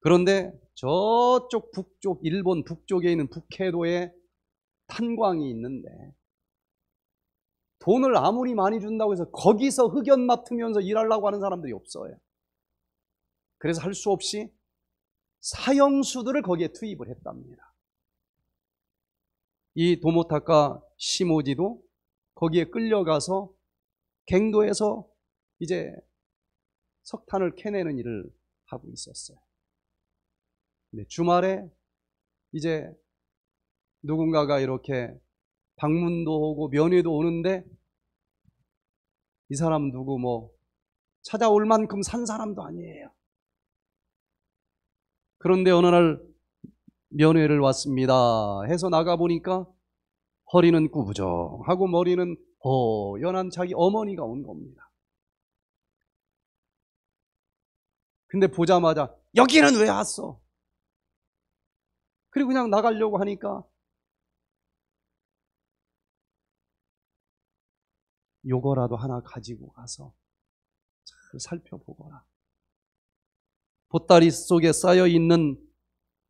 그런데 저쪽 북쪽 일본 북쪽에 있는 북해도에 탄광이 있는데 돈을 아무리 많이 준다고 해서 거기서 흑연 맡으면서 일하려고 하는 사람들이 없어요. 그래서 할 수 없이 사형수들을 거기에 투입을 했답니다. 이 도모타카 시모지도 거기에 끌려가서 갱도에서 이제 석탄을 캐내는 일을 하고 있었어요. 네, 주말에 이제 누군가가 이렇게 방문도 오고 면회도 오는데 이 사람 누구 뭐 찾아올 만큼 산 사람도 아니에요. 그런데 어느 날 면회를 왔습니다. 해서 나가보니까 허리는 구부정하고 머리는 허연한 자기 어머니가 온 겁니다. 근데 보자마자 여기는 왜 왔어? 그리고 그냥 나가려고 하니까 요거라도 하나 가지고 가서 잘 살펴보거라. 보따리 속에 쌓여 있는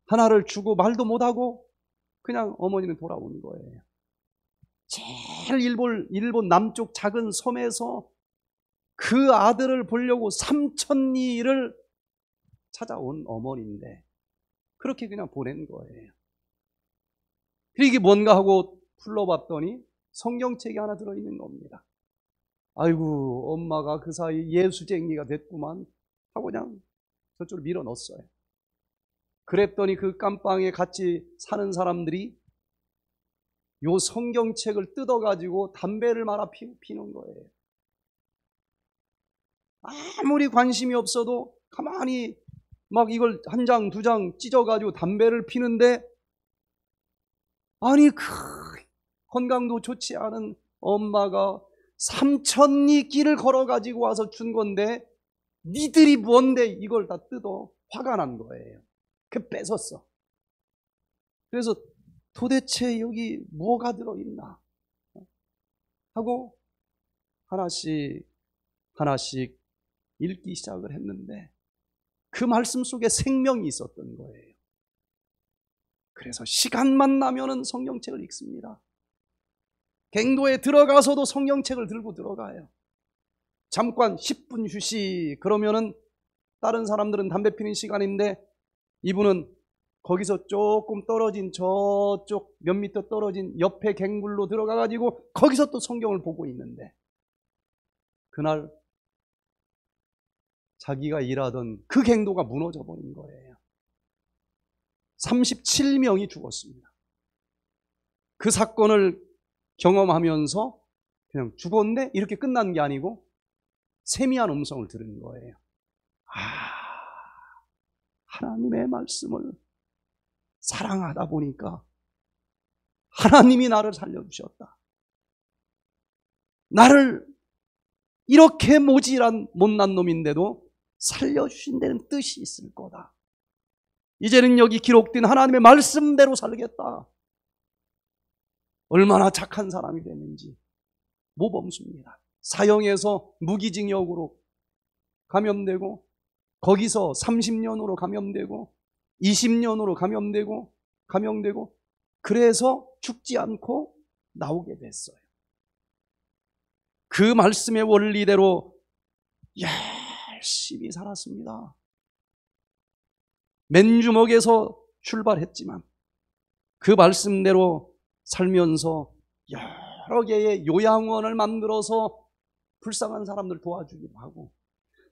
하나를 주고 말도 못하고 그냥 어머니는 돌아온 거예요. 제일 일본, 일본 남쪽 작은 섬에서 그 아들을 보려고 삼천리를 찾아온 어머니인데 그렇게 그냥 보낸 거예요. 그리고 이게 뭔가 하고 풀러봤더니 성경책이 하나 들어있는 겁니다. 아이고 엄마가 그 사이 예수쟁이가 됐구만 하고 그냥 저쪽으로 밀어 넣었어요. 그랬더니 그 깜빵에 같이 사는 사람들이 요 성경책을 뜯어가지고 담배를 말아 피우는 거예요. 아무리 관심이 없어도 가만히 막 이걸 한 장, 두 장 찢어가지고 담배를 피는데 아니, 그 건강도 좋지 않은 엄마가 삼천리 길을 걸어가지고 와서 준 건데 니들이 뭔데 이걸 다 뜯어 화가 난 거예요. 그 뺏었어. 그래서 도대체 여기 뭐가 들어있나? 하고 하나씩 하나씩 읽기 시작을 했는데 그 말씀 속에 생명이 있었던 거예요. 그래서 시간만 나면은 성경책을 읽습니다. 갱도에 들어가서도 성경책을 들고 들어가요. 잠깐 10분 휴식 그러면은 다른 사람들은 담배 피는 시간인데 이분은 거기서 조금 떨어진 저쪽 몇 미터 떨어진 옆에 갱굴로 들어가 가지고 거기서 또 성경을 보고 있는데 그날 자기가 일하던 그 갱도가 무너져 버린 거예요. 37명이 죽었습니다. 그 사건을 경험하면서 그냥 죽었는데 이렇게 끝난 게 아니고 세미한 음성을 들은 거예요. 아, 하나님의 말씀을 사랑하다 보니까 하나님이 나를 살려주셨다. 나를 이렇게 모질한 못난 놈인데도 살려주신다는 뜻이 있을 거다. 이제는 여기 기록된 하나님의 말씀대로 살겠다. 얼마나 착한 사람이 됐는지 모범수입니다. 사형에서 무기징역으로 감염되고 거기서 30년으로 감염되고 20년으로 감염되고 감염되고 그래서 죽지 않고 나오게 됐어요. 그 말씀의 원리대로 열심히 살았습니다. 맨주먹에서 출발했지만 그 말씀대로 살면서 여러 개의 요양원을 만들어서 불쌍한 사람들 도와주기도 하고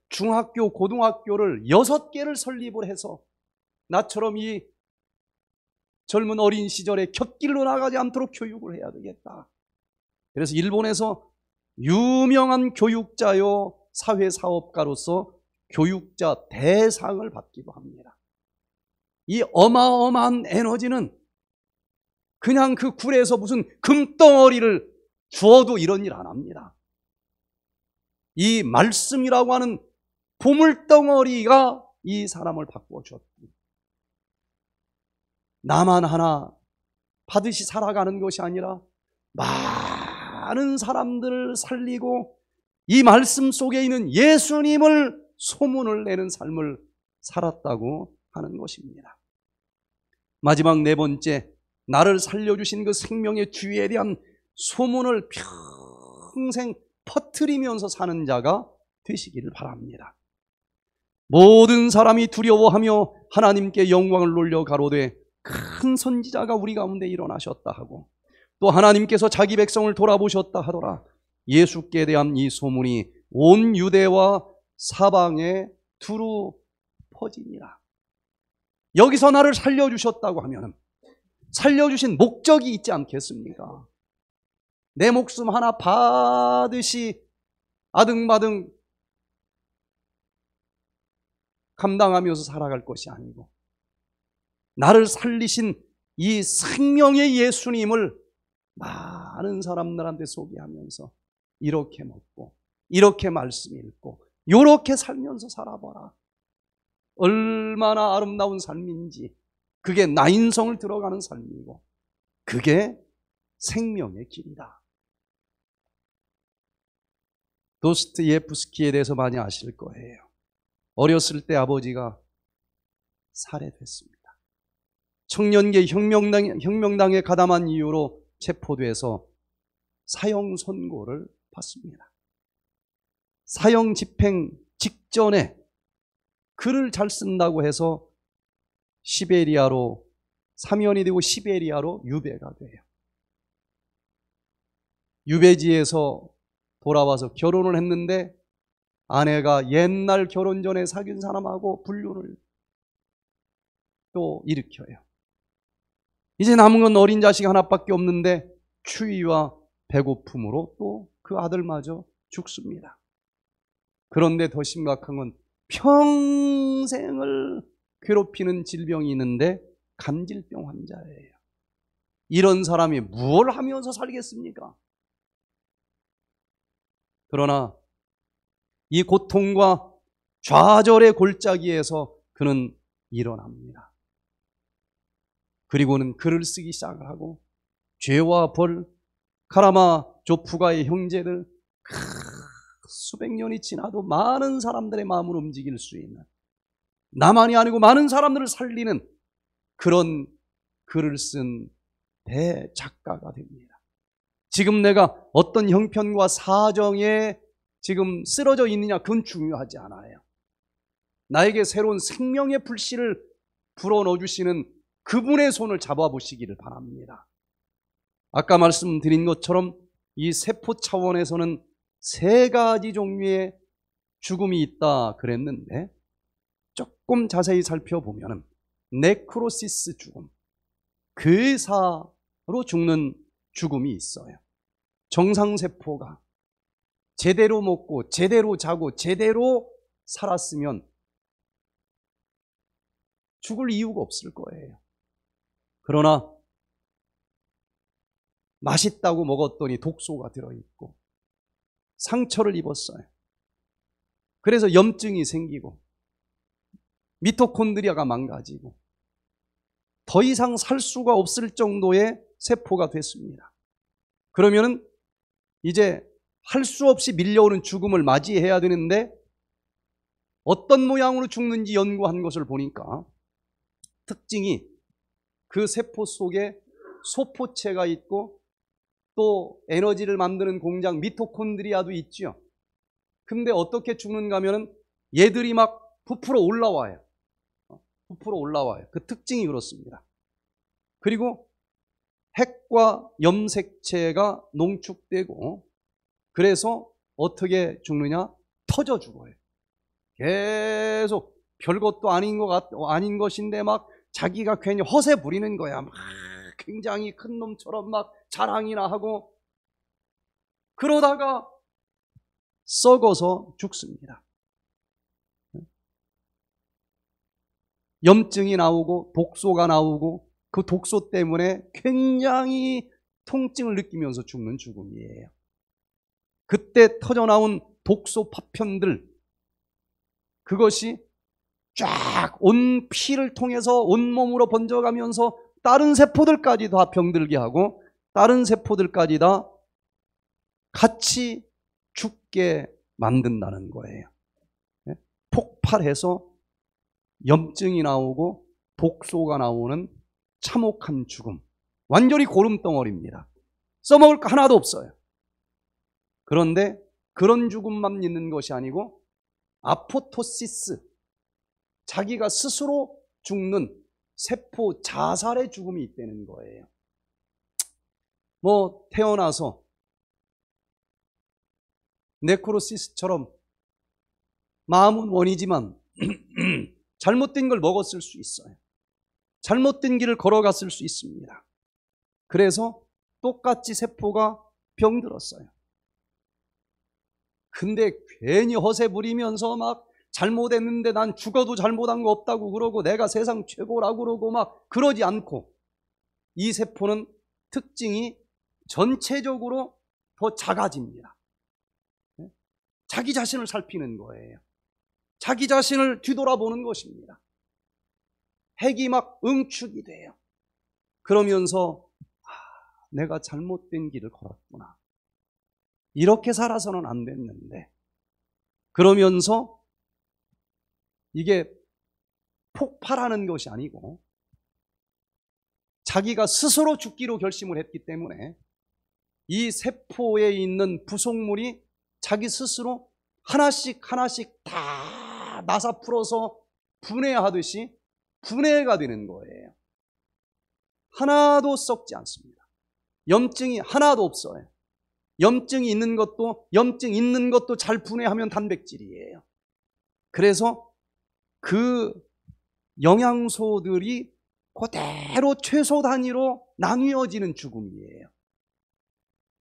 중학교, 고등학교를 여섯 개를 설립을 해서 나처럼 이 젊은 어린 시절에 곁길로 나가지 않도록 교육을 해야 되겠다. 그래서 일본에서 유명한 교육자요 사회사업가로서 교육자 대상을 받기도 합니다. 이 어마어마한 에너지는 그냥 그 굴에서 무슨 금덩어리를 주어도 이런 일 안 합니다. 이 말씀이라고 하는 보물덩어리가 이 사람을 바꾸어 주었다. 나만 하나 받으시 살아가는 것이 아니라 많은 사람들을 살리고 이 말씀 속에 있는 예수님을 소문을 내는 삶을 살았다고 하는 것입니다. 마지막 네 번째, 나를 살려주신 그 생명의 주의에 대한 소문을 평생 퍼뜨리면서 사는 자가 되시기를 바랍니다. 모든 사람이 두려워하며 하나님께 영광을 놀려 가로되 큰 선지자가 우리 가운데 일어나셨다 하고 또 하나님께서 자기 백성을 돌아보셨다 하더라. 예수께 대한 이 소문이 온 유대와 사방에 두루 퍼지니라. 여기서 나를 살려주셨다고 하면 살려주신 목적이 있지 않겠습니까? 내 목숨 하나 받듯이 아등바등 감당하면서 살아갈 것이 아니고 나를 살리신 이 생명의 예수님을 많은 사람들한테 소개하면서 이렇게 먹고 이렇게 말씀 읽고 이렇게 살면서 살아봐라. 얼마나 아름다운 삶인지 그게 나인성을 들어가는 삶이고 그게 생명의 길이다. 도스트예프스키에 대해서 많이 아실 거예요. 어렸을 때 아버지가 살해됐습니다. 청년계 혁명당, 혁명당에 가담한 이유로 체포돼서 사형 선고를 받습니다. 사형 집행 직전에 글을 잘 쓴다고 해서 시베리아로 사면이 되고 시베리아로 유배가 돼요. 유배지에서 돌아와서 결혼을 했는데 아내가 옛날 결혼 전에 사귄 사람하고 불륜을 또 일으켜요. 이제 남은 건 어린 자식 하나밖에 없는데 추위와 배고픔으로 또 그 아들마저 죽습니다. 그런데 더 심각한 건 평생을 괴롭히는 질병이 있는데 간질병 환자예요. 이런 사람이 무엇 하면서 살겠습니까? 그러나 이 고통과 좌절의 골짜기에서 그는 일어납니다. 그리고는 글을 쓰기 시작 하고 죄와 벌, 카라마 조프가의 형제들 크, 수백 년이 지나도 많은 사람들의 마음을 움직일 수 있는 나만이 아니고 많은 사람들을 살리는 그런 글을 쓴 대작가가 됩니다. 지금 내가 어떤 형편과 사정에 지금 쓰러져 있느냐 그건 중요하지 않아요. 나에게 새로운 생명의 불씨를 불어넣어 주시는 그분의 손을 잡아보시기를 바랍니다. 아까 말씀드린 것처럼 이 세포 차원에서는 세 가지 종류의 죽음이 있다 그랬는데 조금 자세히 살펴보면 네크로시스 죽음, 그사로 죽는 죽음이 있어요. 정상세포가 제대로 먹고 제대로 자고 제대로 살았으면 죽을 이유가 없을 거예요. 그러나 맛있다고 먹었더니 독소가 들어있고 상처를 입었어요. 그래서 염증이 생기고 미토콘드리아가 망가지고 더 이상 살 수가 없을 정도의 세포가 됐습니다. 그러면 이제 할 수 없이 밀려오는 죽음을 맞이해야 되는데 어떤 모양으로 죽는지 연구한 것을 보니까 특징이 그 세포 속에 소포체가 있고 또 에너지를 만드는 공장 미토콘드리아도 있죠 근데 어떻게 죽는가 하면은 얘들이 막 부풀어 올라와요. 부풀어 올라와요. 그 특징이 그렇습니다. 그리고 핵과 염색체가 농축되고 그래서 어떻게 죽느냐? 터져 죽어요. 계속 별것도 아닌 것 같, 아닌 것인데 막 자기가 괜히 허세 부리는 거야. 막 굉장히 큰 놈처럼 막 자랑이나 하고 그러다가 썩어서 죽습니다. 염증이 나오고 독소가 나오고 그 독소 때문에 굉장히 통증을 느끼면서 죽는 죽음이에요. 그때 터져 나온 독소 파편들 그것이 쫙온 피를 통해서 온몸으로 번져가면서 다른 세포들까지 다 병들게 하고 다른 세포들까지 다 같이 죽게 만든다는 거예요. 예? 폭발해서 염증이 나오고 독소가 나오는 참혹한 죽음. 완전히 고름덩어리입니다. 써먹을 거 하나도 없어요. 그런데 그런 죽음만 있는 것이 아니고 아포토시스, 자기가 스스로 죽는 세포 자살의 죽음이 있다는 거예요. 뭐 태어나서 네크로시스처럼 마음은 원이지만 [clears throat] 잘못된 걸 먹었을 수 있어요. 잘못된 길을 걸어갔을 수 있습니다. 그래서 똑같이 세포가 병들었어요. 근데 괜히 허세 부리면서 막 잘못했는데 난 죽어도 잘못한 거 없다고 그러고 내가 세상 최고라고 그러고 막 그러지 않고 이 세포는 특징이 전체적으로 더 작아집니다. 네? 자기 자신을 살피는 거예요. 자기 자신을 뒤돌아보는 것입니다. 핵이 막 응축이 돼요. 그러면서 아, 내가 잘못된 길을 걸었구나. 이렇게 살아서는 안 됐는데 그러면서 이게 폭발하는 것이 아니고 자기가 스스로 죽기로 결심을 했기 때문에 이 세포에 있는 부속물이 자기 스스로 하나씩 하나씩 다 나사 풀어서 분해하듯이 분해가 되는 거예요. 하나도 썩지 않습니다. 염증이 하나도 없어요. 염증이 있는 것도 염증 있는 것도 잘 분해하면 단백질이에요. 그래서 그 영양소들이 그대로 최소 단위로 나뉘어지는 죽음이에요.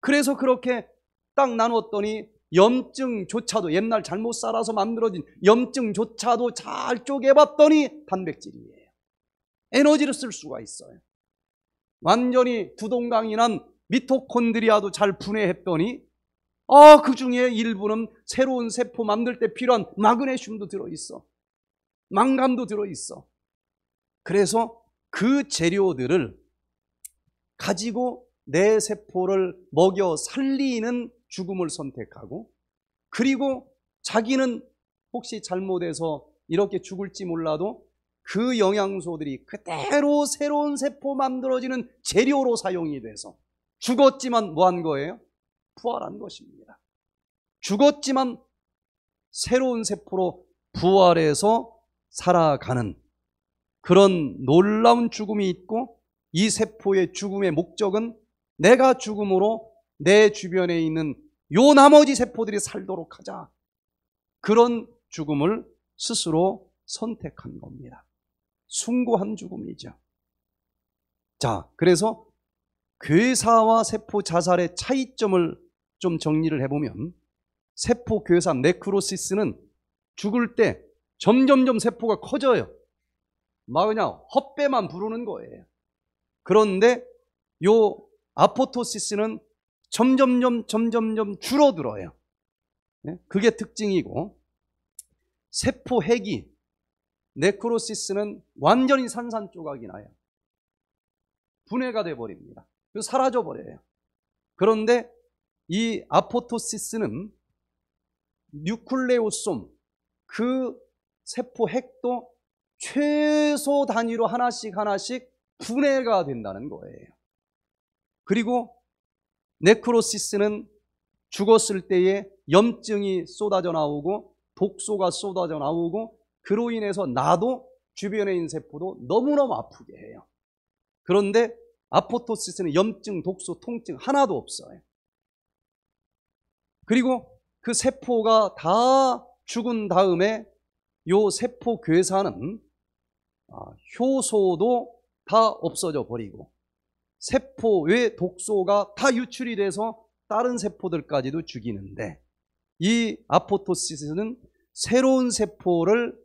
그래서 그렇게 딱 나눴더니 염증조차도 옛날 잘못 살아서 만들어진 염증조차도 잘 쪼개봤더니 단백질이에요. 에너지를 쓸 수가 있어요. 완전히 두동강이난 미토콘드리아도 잘 분해했더니 아, 그 중에 일부는 새로운 세포 만들 때 필요한 마그네슘도 들어있어. 망감도 들어있어. 그래서 그 재료들을 가지고 내 세포를 먹여 살리는 죽음을 선택하고 그리고 자기는 혹시 잘못해서 이렇게 죽을지 몰라도 그 영양소들이 그대로 새로운 세포 만들어지는 재료로 사용이 돼서 죽었지만 뭐한 거예요? 부활한 것입니다. 죽었지만 새로운 세포로 부활해서 살아가는 그런 놀라운 죽음이 있고 이 세포의 죽음의 목적은 내가 죽음으로 내 주변에 있는 요 나머지 세포들이 살도록 하자. 그런 죽음을 스스로 선택한 겁니다. 숭고한 죽음이죠. 자, 그래서 괴사와 세포 자살의 차이점을 좀 정리를 해보면 세포 괴사 네크로시스는 죽을 때 점점점 세포가 커져요. 막 그냥 헛배만 부르는 거예요. 그런데 요 아포토시스는 점점점 점점점 줄어들어요. 네? 그게 특징이고 세포 핵이 네크로시스는 완전히 산산조각이 나요. 분해가 돼 버립니다. 사라져 버려요. 그런데 이 아포토시스는 뉴클레오솜 그 세포 핵도 최소 단위로 하나씩 하나씩 분해가 된다는 거예요. 그리고 네크로시스는 죽었을 때에 염증이 쏟아져 나오고 독소가 쏟아져 나오고 그로 인해서 나도 주변에 있는 세포도 너무너무 아프게 해요. 그런데 아포토시스는 염증, 독소, 통증 하나도 없어요. 그리고 그 세포가 다 죽은 다음에 요 세포 괴사는 아, 효소도 다 없어져 버리고 세포 외 독소가 다 유출이 돼서 다른 세포들까지도 죽이는데 이 아포토시스는 새로운 세포를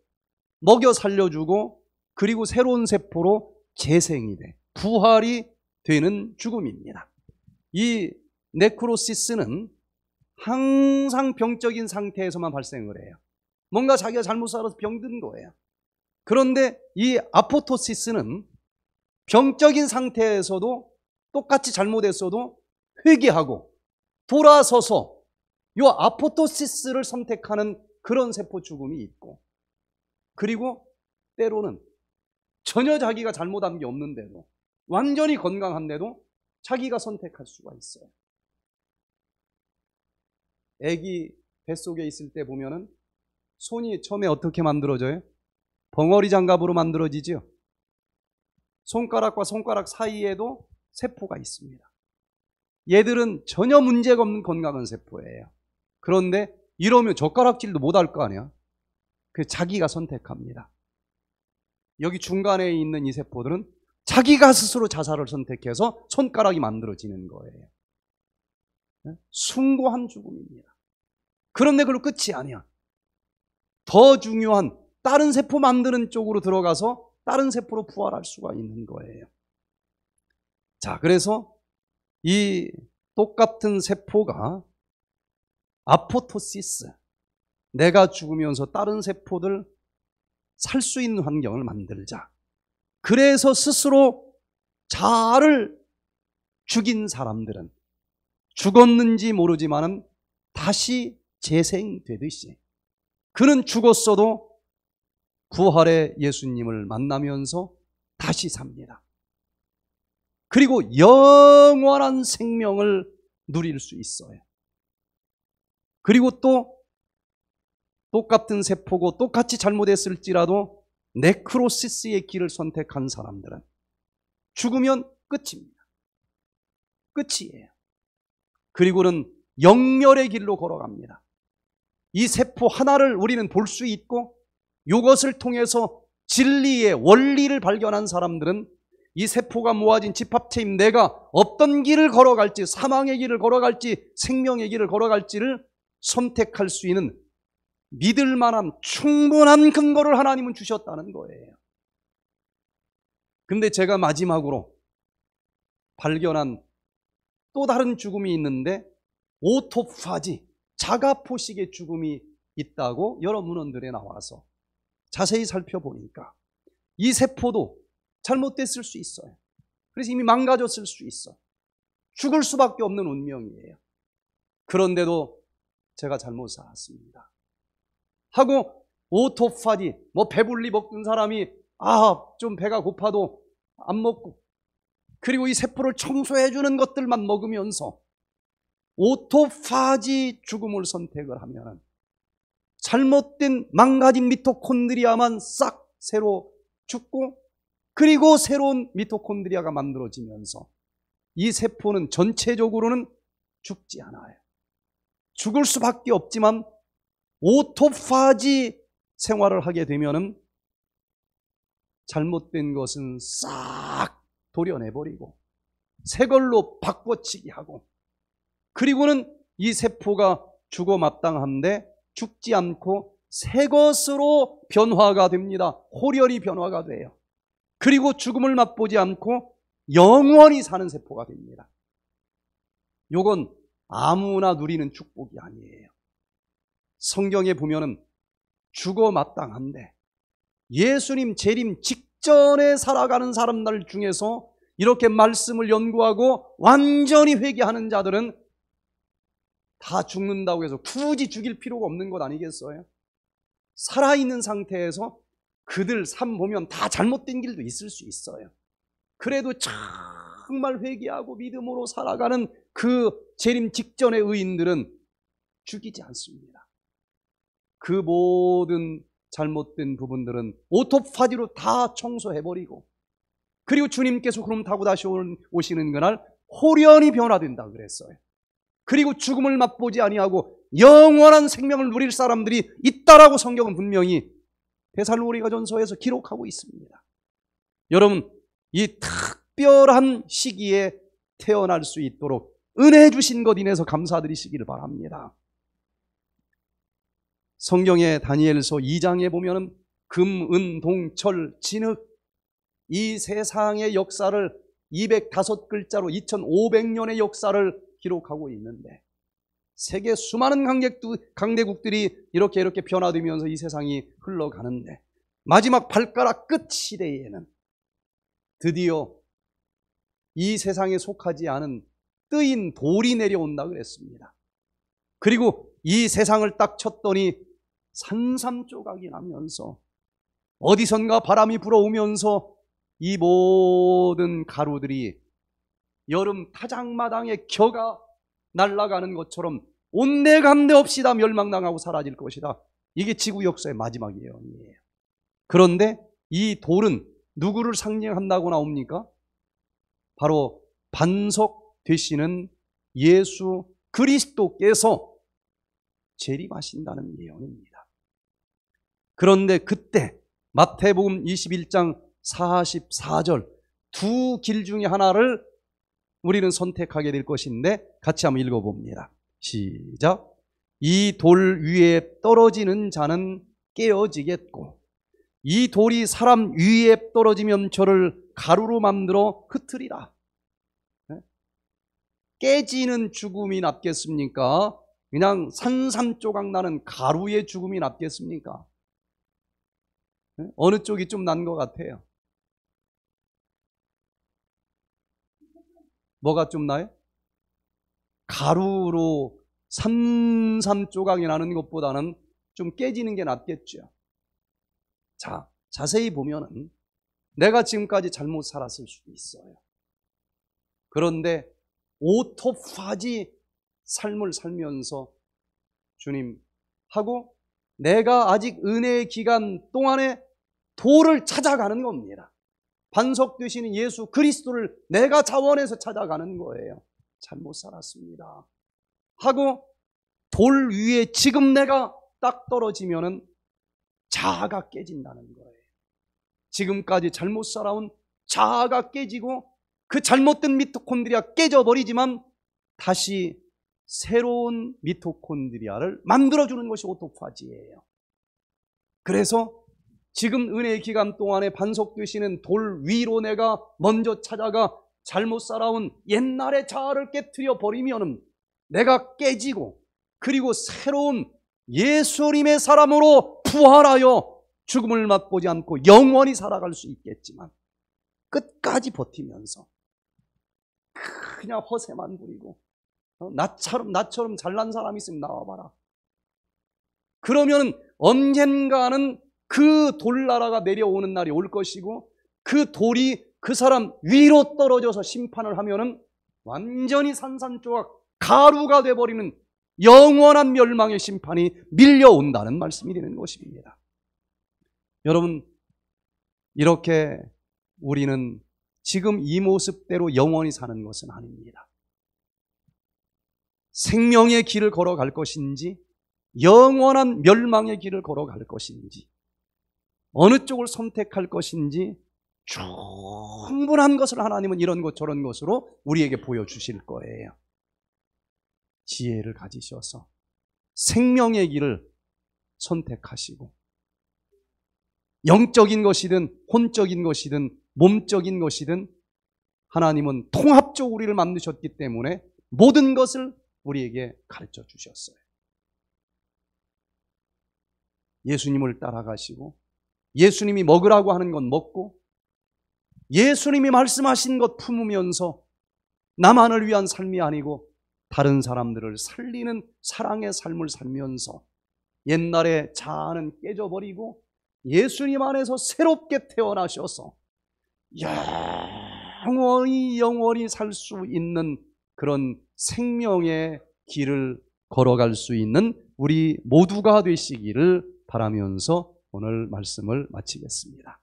먹여 살려주고 그리고 새로운 세포로 재생이 돼 부활이 되는 죽음입니다. 이 네크로시스는 항상 병적인 상태에서만 발생을 해요. 뭔가 자기가 잘못 살아서 병든 거예요. 그런데 이 아포토시스는 병적인 상태에서도 똑같이 잘못했어도 회개하고 돌아서서 요 아포토시스를 선택하는 그런 세포 죽음이 있고 그리고 때로는 전혀 자기가 잘못한 게 없는데도 완전히 건강한데도 자기가 선택할 수가 있어요. 애기 뱃속에 있을 때 보면은 손이 처음에 어떻게 만들어져요? 벙어리 장갑으로 만들어지죠. 손가락과 손가락 사이에도 세포가 있습니다. 얘들은 전혀 문제가 없는 건강한 세포예요. 그런데 이러면 젓가락질도 못할 거 아니야. 그 자기가 선택합니다. 여기 중간에 있는 이 세포들은 자기가 스스로 자살을 선택해서 손가락이 만들어지는 거예요. 네? 숭고한 죽음입니다. 그런데 그로 끝이 아니야. 더 중요한 다른 세포 만드는 쪽으로 들어가서 다른 세포로 부활할 수가 있는 거예요. 자, 그래서 이 똑같은 세포가 아포토시스, 내가 죽으면서 다른 세포들 살 수 있는 환경을 만들자. 그래서 스스로 자아를 죽인 사람들은 죽었는지 모르지만은 다시 재생되듯이 그는 죽었어도 부활의 예수님을 만나면서 다시 삽니다. 그리고 영원한 생명을 누릴 수 있어요. 그리고 또 똑같은 세포고 똑같이 잘못했을지라도 네크로시스의 길을 선택한 사람들은 죽으면 끝입니다. 끝이에요. 그리고는 영멸의 길로 걸어갑니다. 이 세포 하나를 우리는 볼 수 있고 이것을 통해서 진리의 원리를 발견한 사람들은 이 세포가 모아진 집합체인 내가 어떤 길을 걸어갈지 사망의 길을 걸어갈지 생명의 길을 걸어갈지를 선택할 수 있는 믿을 만한 충분한 근거를 하나님은 주셨다는 거예요. 근데 제가 마지막으로 발견한 또 다른 죽음이 있는데 오토파지 자가포식의 죽음이 있다고 여러 문헌들에 나와서 자세히 살펴보니까 이 세포도 잘못됐을 수 있어요. 그래서 이미 망가졌을 수 있어. 죽을 수밖에 없는 운명이에요. 그런데도 제가 잘못 살았습니다. 하고 오토파디, 뭐 배불리 먹던 사람이 아, 좀 배가 고파도 안 먹고 그리고 이 세포를 청소해 주는 것들만 먹으면서 오토파지 죽음을 선택을 하면 잘못된 망가진 미토콘드리아만 싹 새로 죽고 그리고 새로운 미토콘드리아가 만들어지면서 이 세포는 전체적으로는 죽지 않아요. 죽을 수밖에 없지만 오토파지 생활을 하게 되면은 잘못된 것은 싹 도려내버리고 새 걸로 바꿔치기 하고 그리고는 이 세포가 죽어 마땅한데 죽지 않고 새 것으로 변화가 됩니다. 호렬이 변화가 돼요. 그리고 죽음을 맛보지 않고 영원히 사는 세포가 됩니다. 요건 아무나 누리는 축복이 아니에요. 성경에 보면은 죽어 마땅한데 예수님 재림 직전에 살아가는 사람들 중에서 이렇게 말씀을 연구하고 완전히 회개하는 자들은 다 죽는다고 해서 굳이 죽일 필요가 없는 것 아니겠어요? 살아있는 상태에서 그들 삶 보면 다 잘못된 길도 있을 수 있어요. 그래도 정말 회개하고 믿음으로 살아가는 그 재림 직전의 의인들은 죽이지 않습니다. 그 모든 잘못된 부분들은 오토파디로 다 청소해버리고 그리고 주님께서 구름 타고 다시 오시는 그날 호련히 변화된다 그랬어요. 그리고 죽음을 맛보지 아니하고 영원한 생명을 누릴 사람들이 있다라고 성경은 분명히 대살로리가 전서에서 기록하고 있습니다. 여러분 이 특별한 시기에 태어날 수 있도록 은혜 주신 것 인해서 감사드리시기를 바랍니다. 성경의 다니엘서 2장에 보면 금, 은, 동, 철, 진흙 이 세상의 역사를 205글자로 2500년의 역사를 기록하고 있는데 세계 수많은 강객도, 강대국들이 이렇게 이렇게 변화되면서 이 세상이 흘러가는데 마지막 발가락 끝 시대에는 드디어 이 세상에 속하지 않은 뜨인 돌이 내려온다 그랬습니다. 그리고 이 세상을 딱 쳤더니 산삼조각이 나면서 어디선가 바람이 불어오면서 이 모든 가루들이 여름 타작마당의 겨가 날아가는 것처럼 온내간데 없이 다 멸망당하고 사라질 것이다. 이게 지구 역사의 마지막 예언이에요. 그런데 이 돌은 누구를 상징한다고 나옵니까? 바로 반석 되시는 예수 그리스도께서 재림하신다는 예언입니다. 그런데 그때 마태복음 21장 44절 두 길 중에 하나를 우리는 선택하게 될 것인데 같이 한번 읽어봅니다. 시작. 이 돌 위에 떨어지는 자는 깨어지겠고 이 돌이 사람 위에 떨어지면 저를 가루로 만들어 흩트리라. 네? 깨지는 죽음이 낫겠습니까? 그냥 산삼조각 나는 가루의 죽음이 낫겠습니까? 네? 어느 쪽이 좀 난 것 같아요. 뭐가 좀 나요? 가루로 삼삼 조각이 나는 것보다는 좀 깨지는 게 낫겠죠. 자, 자세히 보면은 내가 지금까지 잘못 살았을 수도 있어요. 그런데 오토파지 삶을 살면서 주님 하고 내가 아직 은혜의 기간 동안에 도를 찾아가는 겁니다. 반석 되시는 예수 그리스도를 내가 자원해서 찾아가는 거예요. 잘못 살았습니다. 하고 돌 위에 지금 내가 딱 떨어지면은 자아가 깨진다는 거예요. 지금까지 잘못 살아온 자아가 깨지고 그 잘못된 미토콘드리아 깨져버리지만 다시 새로운 미토콘드리아를 만들어주는 것이 오토파지예요. 그래서 지금 은혜의 기간 동안에 반석되시는 돌 위로 내가 먼저 찾아가 잘못 살아온 옛날의 자아를 깨뜨려 버리면 내가 깨지고 그리고 새로운 예수님의 사람으로 부활하여 죽음을 맛보지 않고 영원히 살아갈 수 있겠지만 끝까지 버티면서 그냥 허세만 부리고 어, 나처럼 나처럼 잘난 사람이 있으면 나와봐라. 그러면 언젠가는 그 돌나라가 내려오는 날이 올 것이고 그 돌이 그 사람 위로 떨어져서 심판을 하면은 완전히 산산조각 가루가 돼버리는 영원한 멸망의 심판이 밀려온다는 말씀이 되는 것입니다. 여러분 이렇게 우리는 지금 이 모습대로 영원히 사는 것은 아닙니다. 생명의 길을 걸어갈 것인지 영원한 멸망의 길을 걸어갈 것인지 어느 쪽을 선택할 것인지 충분한 것을 하나님은 이런 것 저런 것으로 우리에게 보여주실 거예요. 지혜를 가지셔서 생명의 길을 선택하시고 영적인 것이든 혼적인 것이든 몸적인 것이든 하나님은 통합적 으로 우리를 만드셨기 때문에 모든 것을 우리에게 가르쳐 주셨어요. 예수님을 따라가시고 예수님이 먹으라고 하는 건 먹고 예수님이 말씀하신 것 품으면서 나만을 위한 삶이 아니고 다른 사람들을 살리는 사랑의 삶을 살면서 옛날에 자아는 깨져버리고 예수님 안에서 새롭게 태어나셔서 영원히 영원히 살 수 있는 그런 생명의 길을 걸어갈 수 있는 우리 모두가 되시기를 바라면서 오늘 말씀을 마치겠습니다.